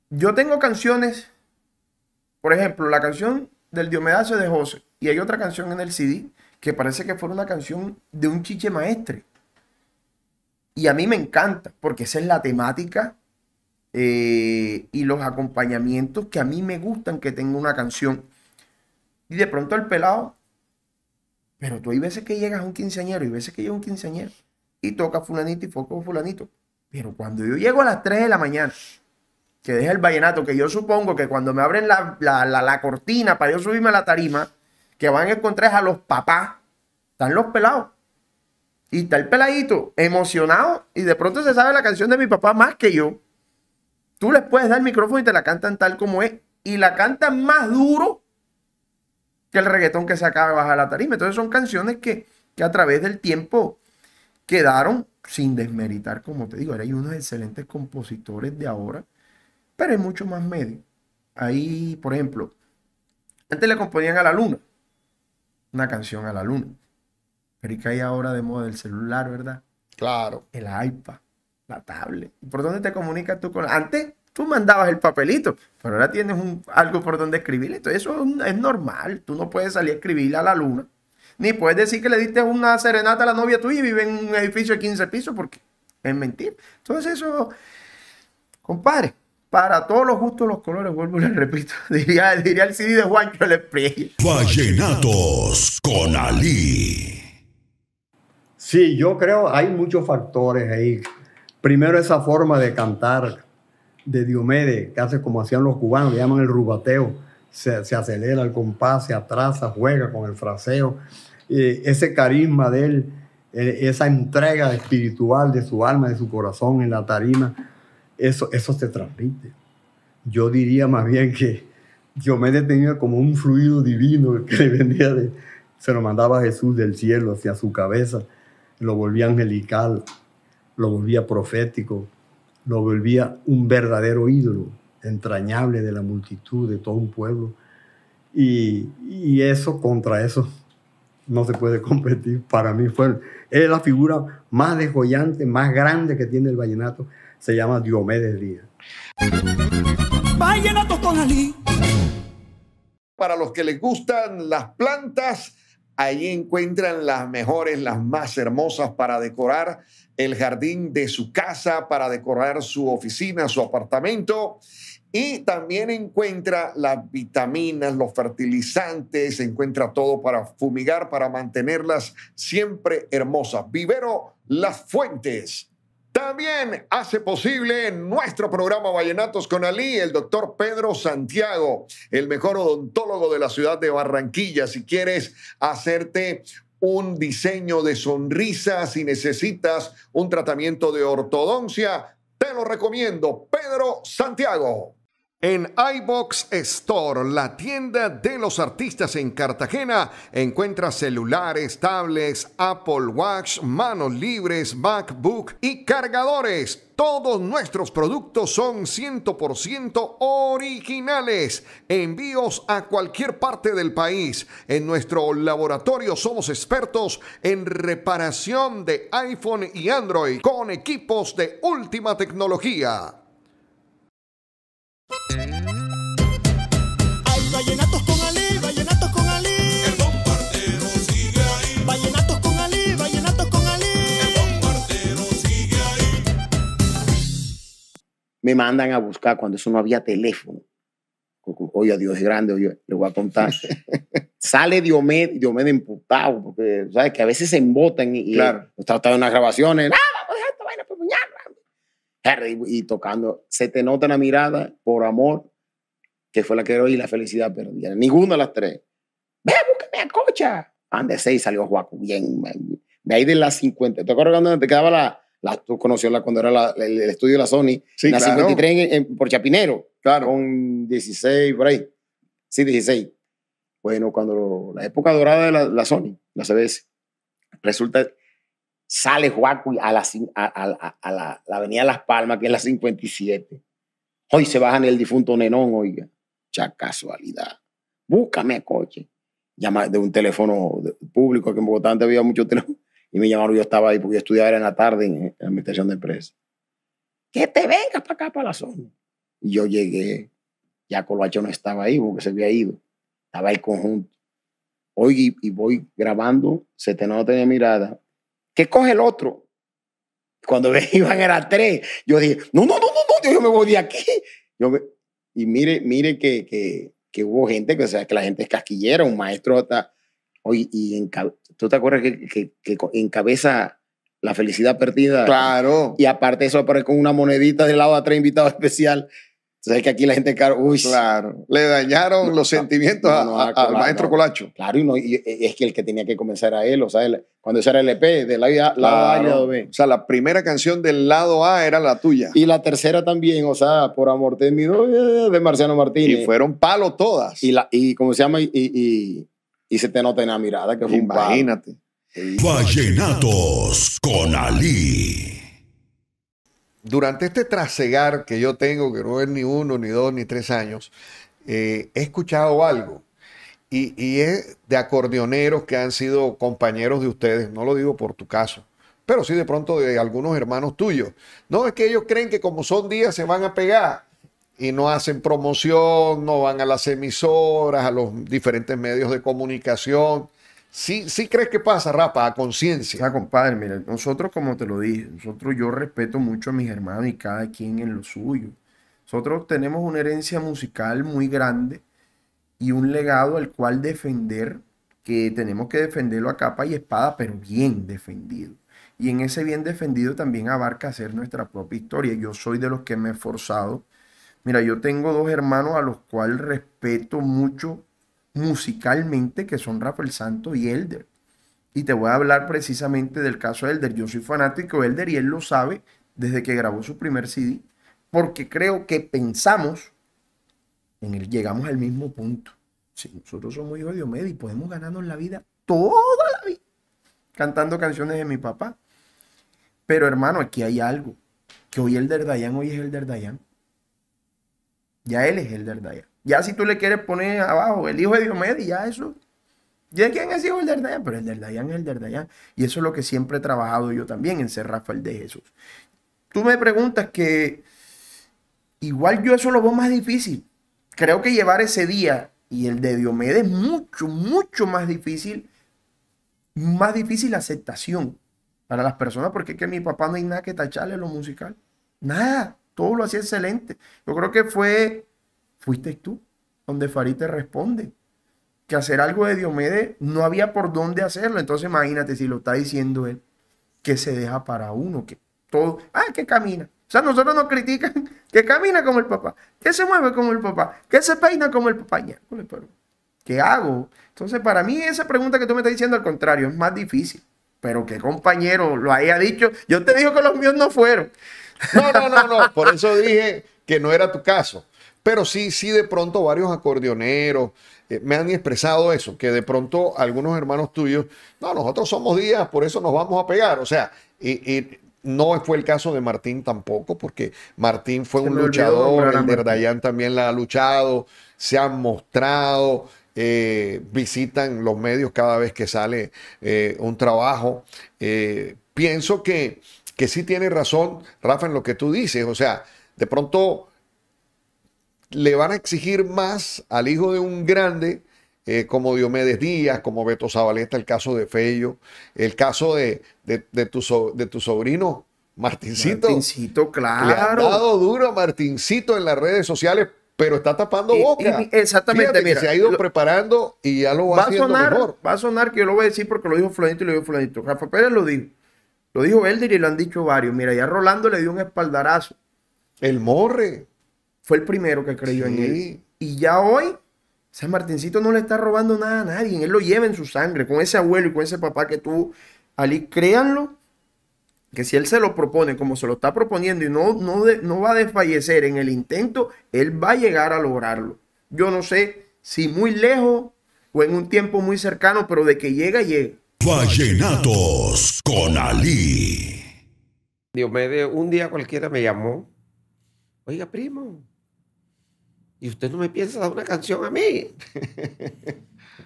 Yo tengo canciones, por ejemplo, la canción del diomedazo de José. Y hay otra canción en el CD que parece que fue una canción de un chiche maestre. Y a mí me encanta, porque esa es la temática eh, y los acompañamientos que a mí me gustan que tenga una canción. Y de pronto el pelado, pero tú hay veces que llegas a un quinceañero, y veces que llega un quinceañero y toca fulanito y foco fulanito. Pero cuando yo llego a las 3 de la mañana, que deja el vallenato, que yo supongo que cuando me abren la, la, la, la cortina para yo subirme a la tarima, que van a encontrar a los papás, están los pelados. Y está el peladito emocionado y de pronto se sabe la canción de mi papá más que yo. Tú les puedes dar el micrófono y te la cantan tal como es. Y la cantan más duro que el reggaetón que se acaba de bajar la tarima. Entonces son canciones que, que a través del tiempo quedaron sin desmeritar, como te digo. hay unos excelentes compositores de ahora, pero hay mucho más medio. Ahí, por ejemplo, antes le componían a la luna, una canción a la luna. Pero ¿y hay ahora de moda? El celular, ¿verdad? Claro. El iPad, la tablet. por dónde te comunicas tú con...? Antes tú mandabas el papelito, pero ahora tienes un, algo por donde escribir. Entonces eso es, normal. Tú no puedes salir a escribirle a la luna. Ni puedes decir que le diste una serenata a la novia tuya y vive en un edificio de 15 pisos porque es mentir. Entonces eso, compadre, para todos los gustos los colores, vuelvo y les repito, diría, el CD de Juancho El Vallenatos con Ali. Sí, yo creo hay muchos factores ahí. Primero esa forma de cantar de Diomedes, que hace como hacían los cubanos, le llaman el rubateo. Se, acelera el compás, se atrasa, juega con el fraseo. ese carisma de él, eh, esa entrega espiritual de su alma, de su corazón en la tarima, eso, eso se transmite. Yo diría más bien que Diomedes tenía como un fluido divino que le venía de, se lo mandaba Jesús del cielo hacia su cabeza lo volvía angelical, lo volvía profético, lo volvía un verdadero ídolo entrañable de la multitud, de todo un pueblo. Y, eso contra eso no se puede competir. Para mí fue, es la figura más desgollante, más grande que tiene el vallenato. Se llama Diomedes Díaz. Vallenato Ali. Para los que les gustan las plantas, Allí encuentran las mejores, las más hermosas para decorar el jardín de su casa, para decorar su oficina, su apartamento. Y también encuentra las vitaminas, los fertilizantes, encuentra todo para fumigar, para mantenerlas siempre hermosas. Vivero Las Fuentes también hace posible nuestro programa Vallenatos con Ali, el doctor Pedro Santiago, el mejor odontólogo de la ciudad de Barranquilla. Si quieres hacerte un diseño de sonrisa, si necesitas un tratamiento de ortodoncia, te lo recomiendo, Pedro Santiago. En iBox Store, la tienda de los artistas en Cartagena, encuentra celulares, tablets, Apple Watch, manos libres, MacBook y cargadores. Todos nuestros productos son 100% originales. Envíos a cualquier parte del país. En nuestro laboratorio somos expertos en reparación de iPhone y Android con equipos de última tecnología. me mandan a buscar cuando eso no había teléfono. Oye, Dios es grande, oye, le voy a contar. Sale Diomed, Diomed emputado, porque sabes que a veces se embotan y, claro. y está, en unas grabaciones. ¡Ah, vamos a dejar esta vaina por mañana! Y, tocando. Se te nota la mirada por amor, que fue la que hoy la felicidad perdida. Ninguna de las tres. Ve, búscame a cocha. Ande seis salió Juaco, bien. Man. De ahí de las 50. ¿Te acuerdas cuando te quedaba la, la, tú la cuando era el, estudio de la Sony. la 53 por Chapinero. Claro. Con 16, por ahí. Sí, 16. Bueno, cuando la época dorada de la, Sony, la CBS, resulta, sale Huaco a, la, a, a, la, avenida Las Palmas, que es la 57. Hoy se baja en el difunto Nenón, oiga. Ya casualidad. Búscame coche. Llama de un teléfono público, que en Bogotá antes había muchos teléfonos. Y me llamaron, yo estaba ahí porque yo estudiaba era en la tarde en, la administración de empresas. Que te vengas para acá, para la zona. Y yo llegué, ya Coloacho no estaba ahí porque se había ido. Estaba el conjunto. Hoy y, voy grabando, se te no tenía mirada. ¿Qué coge el otro? Cuando me iban era tres. Yo dije, no, no, no, no, yo me voy de aquí. Yo y mire, mire que, hubo gente que, sea, que la gente es casquillera, un maestro hasta Oye, y en tú te acuerdas que, que, encabeza la felicidad perdida. Claro. Y aparte eso aparece con una monedita del lado a tres invitados especial. es que aquí la gente uy. Claro. Le dañaron los sentimientos ah, al maestro Colacho. Claro, y, es que el que tenía que comenzar a él, o sea, cuando eso era el EP, del la, lado A lado B. O sea, la primera canción del lado A era la tuya. Y la tercera también, o sea, por amor de mi eh, de Marciano Martínez. Y fueron palo todas. Y, la, y ¿cómo se llama? y y se te nota en la mirada que Imagínate. un Vallenatos con Ali. Durante este trasegar que yo tengo, que no es ni uno, ni dos, ni tres años, eh, he escuchado algo. Y, y, es de acordeoneros que han sido compañeros de ustedes, no lo digo por tu caso, pero sí de pronto de algunos hermanos tuyos. No es que ellos creen que como son días se van a pegar y no hacen promoción, no van a las emisoras, a los diferentes medios de comunicación. ¿Sí, sí crees que pasa, Rapa, a conciencia? O ah, compadre, mira, nosotros, como te lo dije, nosotros yo respeto mucho a mis hermanos y cada quien en lo suyo. Nosotros tenemos una herencia musical muy grande y un legado al cual defender, que tenemos que defenderlo a capa y espada, pero bien defendido. Y en ese bien defendido también abarca hacer nuestra propia historia. Yo soy de los que me he esforzado Mira, yo tengo dos hermanos a los cuales respeto mucho musicalmente, que son Rafael Santo y Elder. Y te voy a hablar precisamente del caso de Elder. Yo soy fanático de Elder y él lo sabe desde que grabó su primer CD, porque creo que pensamos en él, llegamos al mismo punto. Si nosotros somos hijos de y podemos ganarnos la vida toda la vida cantando canciones de mi papá. Pero hermano, aquí hay algo, que hoy Elder Dayan, hoy es Elder Dayan. Ya él es el Dardaya. Ya si tú le quieres poner abajo el hijo de Diomedes, ya eso. ¿Ya quién es hijo del Pero el Derdayan es el Derdayan. Y eso es lo que siempre he trabajado yo también en ser Rafael de Jesús. Tú me preguntas que igual yo eso lo veo más difícil. Creo que llevar ese día y el de Diomedes es mucho, mucho más difícil. Más difícil aceptación para las personas porque es que mi papá no hay nada que tacharle lo musical. Nada todo lo hacía excelente. Yo creo que fue, fuiste tú, donde Farid responde. Que hacer algo de Diomedes no había por dónde hacerlo. Entonces imagínate si lo está diciendo él, que se deja para uno, que todo, ah, que camina. O sea, nosotros nos critican que camina como el papá, que se mueve como el papá, que se peina como el papá. ¿Qué hago? Entonces, para mí esa pregunta que tú me estás diciendo al contrario es más difícil. Pero que compañero lo haya dicho. Yo te digo que los míos no fueron. No, no, no, no. Por eso dije que no era tu caso. Pero sí, sí, de pronto varios acordeoneros eh, me han expresado eso, que de pronto algunos hermanos tuyos, no, nosotros somos días, por eso nos vamos a pegar. O sea, y, no fue el caso de Martín tampoco, porque Martín fue un luchador, el Dayan también la ha luchado, se han mostrado, eh, visitan los medios cada vez que sale eh, un trabajo. pienso que que sí tiene razón, Rafa, en lo que tú dices. O sea, de pronto le van a exigir más al hijo de un grande, eh, como Diomedes Díaz, como Beto Zabaleta, el caso de Fello, el caso de, tu, sobrino Martincito. Martincito, claro. Le ha dado duro a Martincito en las redes sociales, pero está tapando boca. exactamente, se ha ido preparando y ya lo va, va a sonar, Va a sonar que yo lo voy a decir porque lo dijo Flanito y lo dijo Flanito. Rafa Pérez lo dijo. Lo dijo Elder y lo han dicho varios. Mira, ya Rolando le dio un espaldarazo. El morre. Fue el primero que creyó en él. Y ya hoy, San Martincito no le está robando nada a nadie. Él lo lleva en su sangre, con ese abuelo y con ese papá que tuvo. Ali, créanlo, que si él se lo propone como se lo está proponiendo y no, no, no va a desfallecer en el intento, él va a llegar a lograrlo. Yo no sé si muy lejos o en un tiempo muy cercano, pero de que llega, llega. Vallenatos con Ali. Dios de un día cualquiera me llamó. Oiga, primo, ¿y usted no me piensa dar una canción a mí?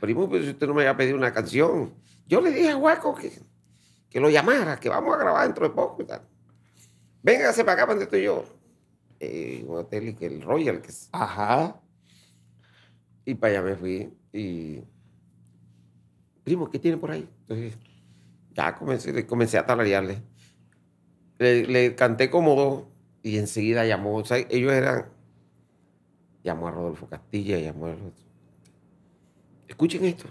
primo, pero pues, si usted no me va pedido una canción. Yo le dije a Huaco que, lo llamara, que vamos a grabar dentro de poco. Y tal. Véngase para acá, donde estoy yo. Eh, hotel que el Royal. Que es. Ajá. Y para allá me fui. Y primo, ¿qué tiene por ahí? Entonces, ya comencé, a talarearle. Le, canté como dos y enseguida llamó. ellos eran. Llamó a Rodolfo Castilla, llamó a. los Escuchen esto.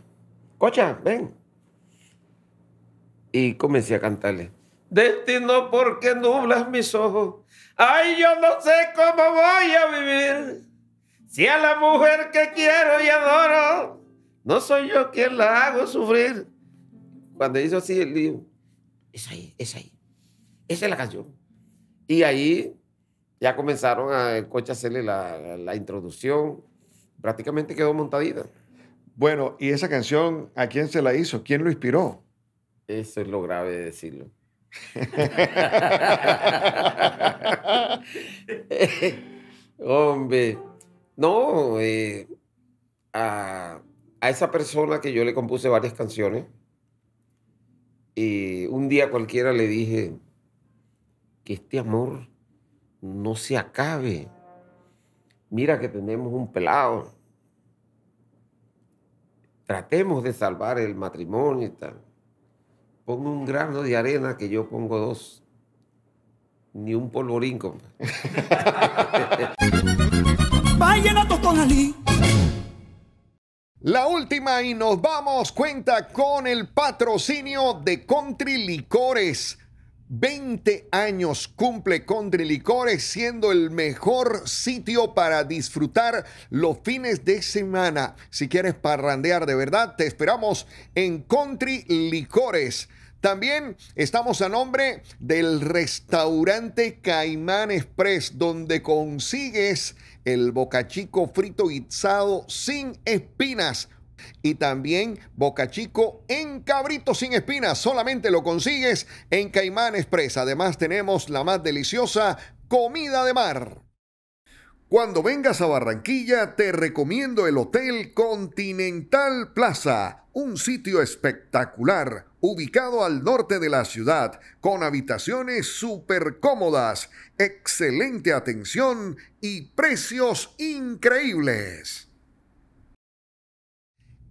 Cocha, ven. Y comencé a cantarle. Destino, porque nublas mis ojos? Ay, yo no sé cómo voy a vivir. Si a la mujer que quiero y adoro no soy yo quien la hago sufrir. Cuando hizo así, el libro es ahí, es ahí. Esa es la canción. Y ahí ya comenzaron a, coche hacerle la, introducción. Prácticamente quedó montadita. Bueno, ¿y esa canción a quién se la hizo? ¿Quién lo inspiró? Eso es lo grave de decirlo. Hombre, no, eh, a, a esa persona que yo le compuse varias canciones, y un día cualquiera le dije que este amor no se acabe. Mira que tenemos un pelado. Tratemos de salvar el matrimonio y tal. Pongo un grano de arena que yo pongo dos. Ni un polvorín, La última y nos vamos cuenta con el patrocinio de Country Licores. 20 años cumple Country Licores siendo el mejor sitio para disfrutar los fines de semana. Si quieres parrandear de verdad, te esperamos en Country Licores. También estamos a nombre del restaurante Caimán Express, donde consigues el bocachico frito guisado sin espinas. Y también bocachico en cabrito sin espinas. Solamente lo consigues en Caimán Express. Además tenemos la más deliciosa comida de mar. Cuando vengas a Barranquilla, te recomiendo el Hotel Continental Plaza, un sitio espectacular ubicado al norte de la ciudad, con habitaciones súper cómodas, excelente atención y precios increíbles.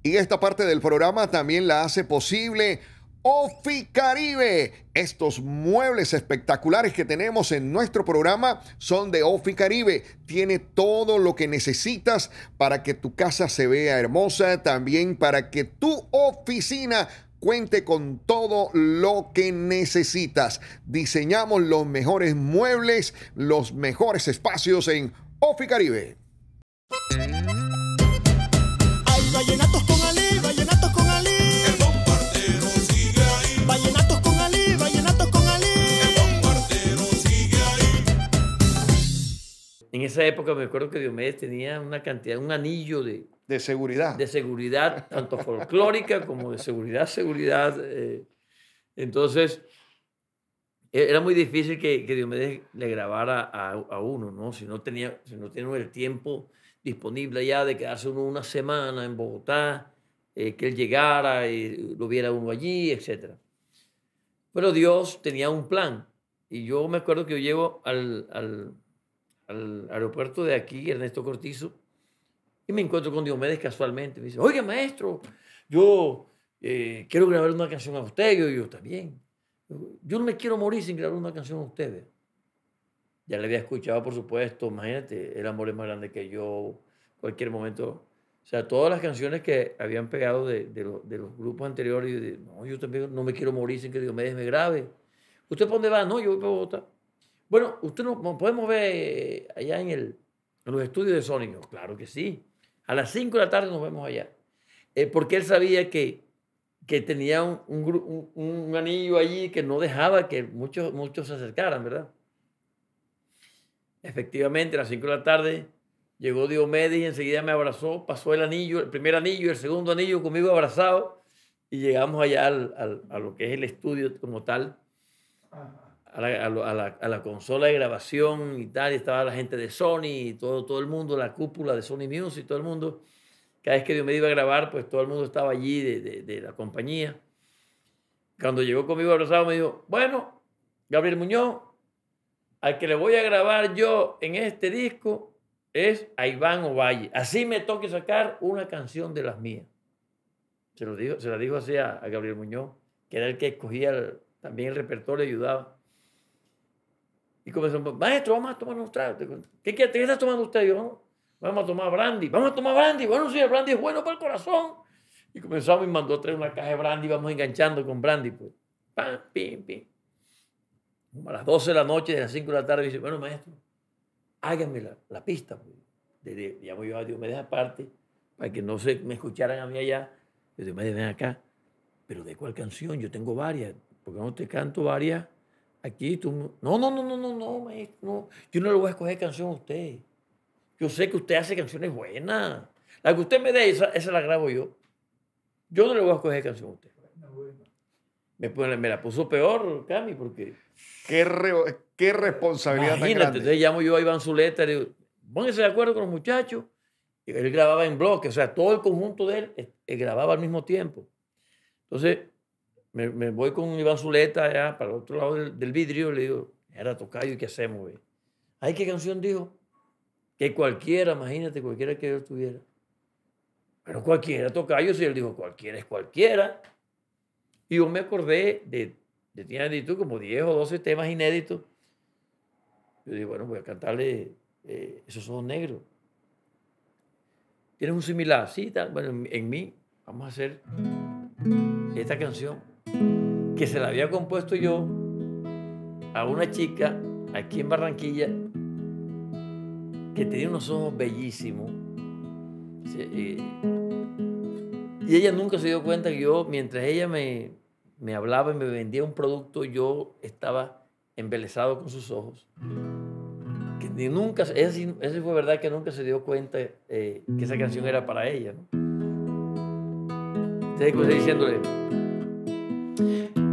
Y esta parte del programa también la hace posible Ofi Caribe. Estos muebles espectaculares que tenemos en nuestro programa son de Ofi Caribe. Tiene todo lo que necesitas para que tu casa se vea hermosa, también para que tu oficina Cuente con todo lo que necesitas. Diseñamos los mejores muebles, los mejores espacios en Ofi Caribe. En esa época me acuerdo que Diomedes tenía una cantidad, un anillo de de seguridad. De seguridad, tanto folclórica como de seguridad, seguridad. Eh. Entonces, e, era muy difícil que, que me le grabara a, uno, ¿no? Si no, tenía, si no el tiempo disponible ya de quedarse uno una semana en Bogotá, eh, que él llegara y lo viera uno allí, etc. Pero Dios tenía un plan. Y yo me acuerdo que yo llevo al aeropuerto de aquí, Ernesto Cortizo, y me encuentro con Diomedes casualmente. Me dice, oiga, maestro, yo eh, quiero grabar una canción a usted. Yo, yo, también Yo no me quiero morir sin grabar una canción a ustedes. Ya le había escuchado, por supuesto, imagínate, El amor es más grande que yo, cualquier momento. O sea, todas las canciones que habían pegado de, de, los grupos anteriores, yo no, yo también no me quiero morir sin que Diomedes me grabe. ¿Usted para dónde va? No, yo voy para Bogotá. Bueno, usted nos podemos ver eh, allá en, el, los estudios de Sony? Claro que sí. A las 5 de la tarde nos vemos allá. Eh, porque él sabía que, tenía un, anillo allí que no dejaba que muchos, muchos se acercaran, ¿verdad? Efectivamente, a las 5 de la tarde llegó Diomedes y enseguida me abrazó, pasó el anillo, el primer anillo, el segundo anillo conmigo abrazado y llegamos allá a lo que es el estudio como tal a la, consola de grabación y tal, y estaba la gente de Sony y todo, todo el mundo, la cúpula de Sony Music, todo el mundo. Cada vez que yo me iba a grabar, pues todo el mundo estaba allí de, de, la compañía. Cuando llegó conmigo abrazado, me dijo, bueno, Gabriel Muñoz, al que le voy a grabar yo en este disco es a Iván Ovalle. Así me toque sacar una canción de las mías. Se, lo dijo, se la dijo así a, Gabriel Muñoz, que era el que escogía también el repertorio, ayudaba. Y comenzamos, maestro, vamos a tomar un trago. ¿Qué, qué, está tomando usted? yo, vamos a tomar brandy, vamos a tomar brandy. Bueno, sí, el brandy es bueno para el corazón. Y comenzamos y mandó a traer una caja de brandy, vamos enganchando con brandy. Pues. Pam, pim, pim. a las 12 de la noche, a las 5 de la tarde, dice, bueno, maestro, háganme la, pista. Pues". llamo yo a Dios, me deja aparte, para que no se me escucharan a mí allá. Yo digo, me ven acá. Pero ¿de cuál canción? Yo tengo varias. porque no te canto varias? Aquí tú... No, no, no, no, no, no, no. Yo no le voy a escoger canción a usted. Yo sé que usted hace canciones buenas. La que usted me dé, esa, la grabo yo. Yo no le voy a escoger canción a usted. Me, me la puso peor, Cami, porque... Qué, responsabilidad Imagínate, entonces llamo yo a Iván Zuleta, le digo, pónganse de acuerdo con los muchachos. Él grababa en bloque, o sea, todo el conjunto de él eh, eh, grababa al mismo tiempo. Entonces, me, voy con Iván Zuleta allá para el otro lado del, vidrio y le digo, era tocayo, ¿y qué hacemos, ¿Ay qué canción dijo? Que cualquiera, imagínate, cualquiera que yo tuviera. Pero cualquiera tocayo, si él dijo, cualquiera es cualquiera. Y yo me acordé de, de Tina como 10 o 12 temas inéditos. Yo digo, bueno, voy a cantarle eh, esos ojos negros. ¿Tienes un similar? Sí, tal. Bueno, en mí, vamos a hacer esta canción que se la había compuesto yo a una chica aquí en Barranquilla que tenía unos ojos bellísimos. Y ella nunca se dio cuenta que yo, mientras ella me, me hablaba y me vendía un producto, yo estaba embelesado con sus ojos. Que ni nunca, fue verdad que nunca se dio cuenta eh, que esa canción era para ella. ¿no? Entonces, diciéndole,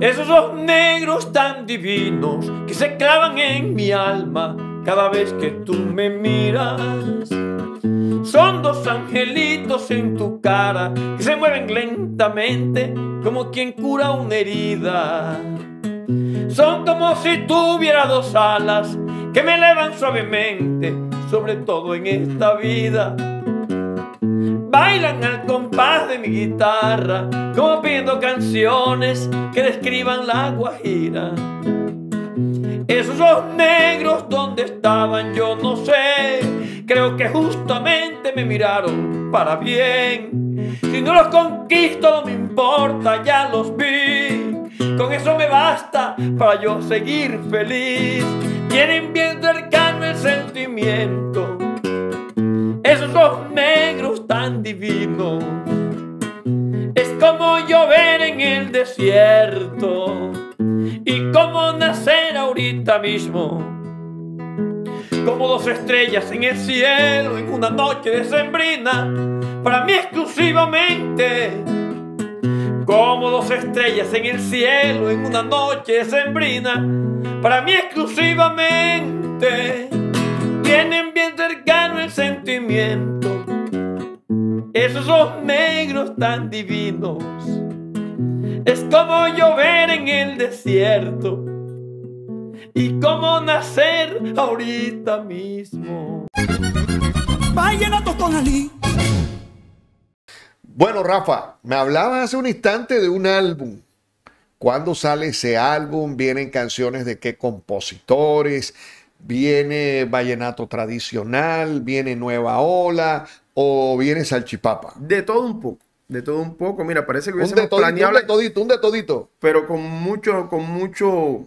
esos ojos negros tan divinos que se clavan en mi alma cada vez que tú me miras. Son dos angelitos en tu cara que se mueven lentamente como quien cura una herida. Son como si tuviera dos alas que me elevan suavemente, sobre todo en esta vida bailan al compás de mi guitarra, como pidiendo canciones que describan la Guajira. Esos los negros donde estaban yo no sé, creo que justamente me miraron para bien. Si no los conquisto no me importa, ya los vi. Con eso me basta para yo seguir feliz. Tienen bien cercano el sentimiento esos ojos negros tan divinos. Es como llover en el desierto y como nacer ahorita mismo. Como dos estrellas en el cielo en una noche de sembrina para mí exclusivamente. Como dos estrellas en el cielo en una noche de sembrina para mí exclusivamente tienen bien cercano el sentimiento. Esos ojos negros tan divinos. Es como llover en el desierto. Y como nacer ahorita mismo. Vayan a ali. Bueno, Rafa, me hablabas hace un instante de un álbum. ¿Cuándo sale ese álbum? ¿Vienen canciones de qué compositores? viene vallenato tradicional, viene nueva ola o viene salchipapa. De todo un poco. De todo un poco, mira, parece que hubiésemos planeado. Un de todito, un de todito. Pero con mucho, con mucho,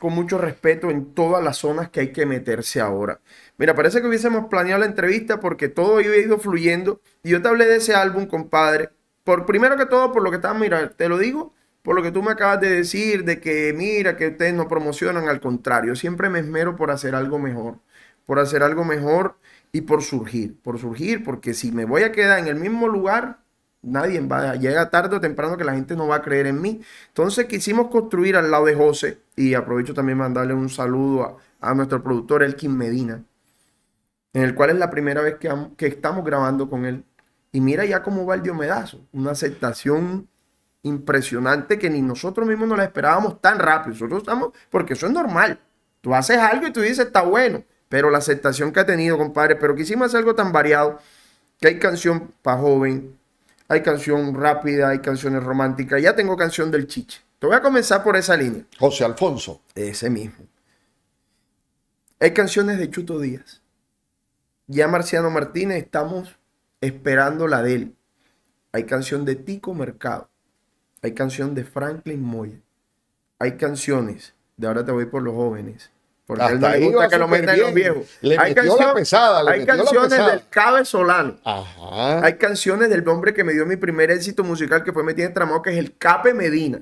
con mucho respeto en todas las zonas que hay que meterse ahora. Mira, parece que hubiésemos planeado la entrevista porque todo ha ido fluyendo. Y yo te hablé de ese álbum, compadre. Por primero que todo, por lo que estaba, mira, te lo digo, por lo que tú me acabas de decir, de que mira, que ustedes no promocionan, al contrario, siempre me esmero por hacer algo mejor, por hacer algo mejor y por surgir, por surgir, porque si me voy a quedar en el mismo lugar, nadie va, a, llega tarde o temprano que la gente no va a creer en mí. Entonces quisimos construir al lado de José, y aprovecho también mandarle un saludo a, nuestro productor Elkin Medina, en el cual es la primera vez que, que estamos grabando con él. Y mira ya cómo va el Diomedazo, una aceptación impresionante que ni nosotros mismos nos la esperábamos tan rápido. Nosotros estamos, porque eso es normal. Tú haces algo y tú dices, está bueno, pero la aceptación que ha tenido, compadre, pero quisimos hacer algo tan variado, que hay canción para joven, hay canción rápida, hay canciones románticas, ya tengo canción del chiche. Te voy a comenzar por esa línea. José Alfonso. Ese mismo. Hay canciones de Chuto Díaz. Ya Marciano Martínez estamos esperando la de él. Hay canción de Tico Mercado. Hay canción de Franklin Moya. Hay canciones de Ahora te voy por los jóvenes. Porque a él no le gusta que lo metan los viejos. hay hay canciones del Cabe Solano. Hay canciones del hombre que me dio mi primer éxito musical que fue Metiendo Tramado, que es el Cape Medina.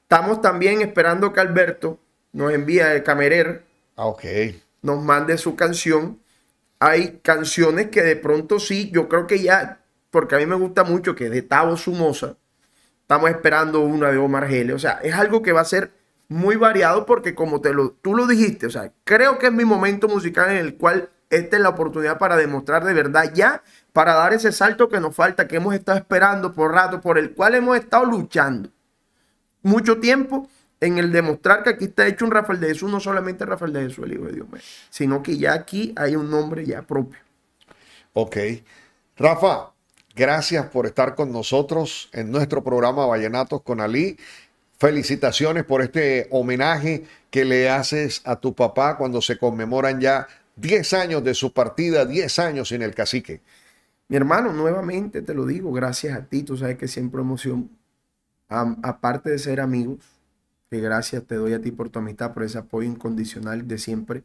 Estamos también esperando que Alberto nos envíe el camerer. Ah, ok. Nos mande su canción. Hay canciones que de pronto sí, yo creo que ya, porque a mí me gusta mucho, que es de Tavo Sumosa. Estamos esperando una de Omar Gele. O sea, es algo que va a ser muy variado porque como te lo, tú lo dijiste, o sea, creo que es mi momento musical en el cual esta es la oportunidad para demostrar de verdad ya, para dar ese salto que nos falta, que hemos estado esperando por rato, por el cual hemos estado luchando mucho tiempo en el demostrar que aquí está hecho un Rafael de Jesús, no solamente Rafael de Jesús, el Hijo de Dios, sino que ya aquí hay un nombre ya propio. Ok. Rafa, Gracias por estar con nosotros en nuestro programa Vallenatos con Ali. Felicitaciones por este homenaje que le haces a tu papá cuando se conmemoran ya 10 años de su partida, 10 años en el cacique. Mi hermano, nuevamente te lo digo, gracias a ti, tú sabes que siempre emoción, aparte de ser amigos, que gracias te doy a ti por tu amistad, por ese apoyo incondicional de siempre,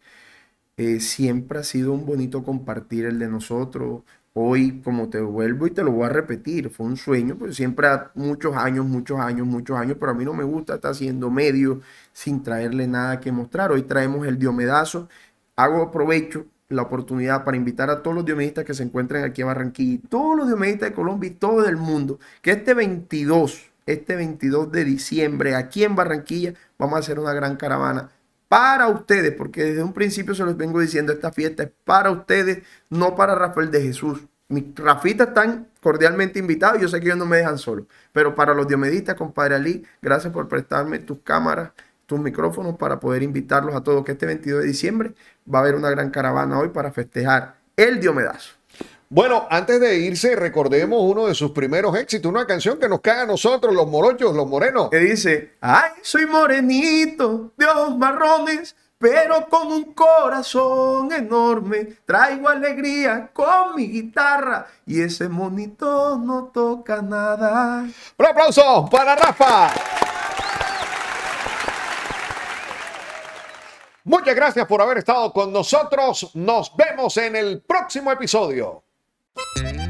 eh, siempre ha sido un bonito compartir el de nosotros, Hoy, como te vuelvo y te lo voy a repetir, fue un sueño, pues siempre muchos años, muchos años, muchos años, pero a mí no me gusta estar haciendo medio sin traerle nada que mostrar. Hoy traemos el Diomedazo. Hago provecho la oportunidad para invitar a todos los diomedistas que se encuentren aquí en Barranquilla, todos los diomedistas de Colombia y todo el mundo, que este 22, este 22 de diciembre, aquí en Barranquilla, vamos a hacer una gran caravana para ustedes, porque desde un principio se los vengo diciendo, esta fiesta es para ustedes, no para Rafael de Jesús. Mis Rafitas están cordialmente invitados, yo sé que ellos no me dejan solo, pero para los diomedistas, compadre Ali, gracias por prestarme tus cámaras, tus micrófonos para poder invitarlos a todos, que este 22 de diciembre va a haber una gran caravana hoy para festejar el diomedazo. Bueno, antes de irse, recordemos uno de sus primeros éxitos, una canción que nos cae a nosotros, los morochos, los morenos. Que dice, ay, soy morenito, de ojos marrones, pero con un corazón enorme, traigo alegría con mi guitarra y ese monito no toca nada. Un aplauso para Rafa. Muchas gracias por haber estado con nosotros. Nos vemos en el próximo episodio mm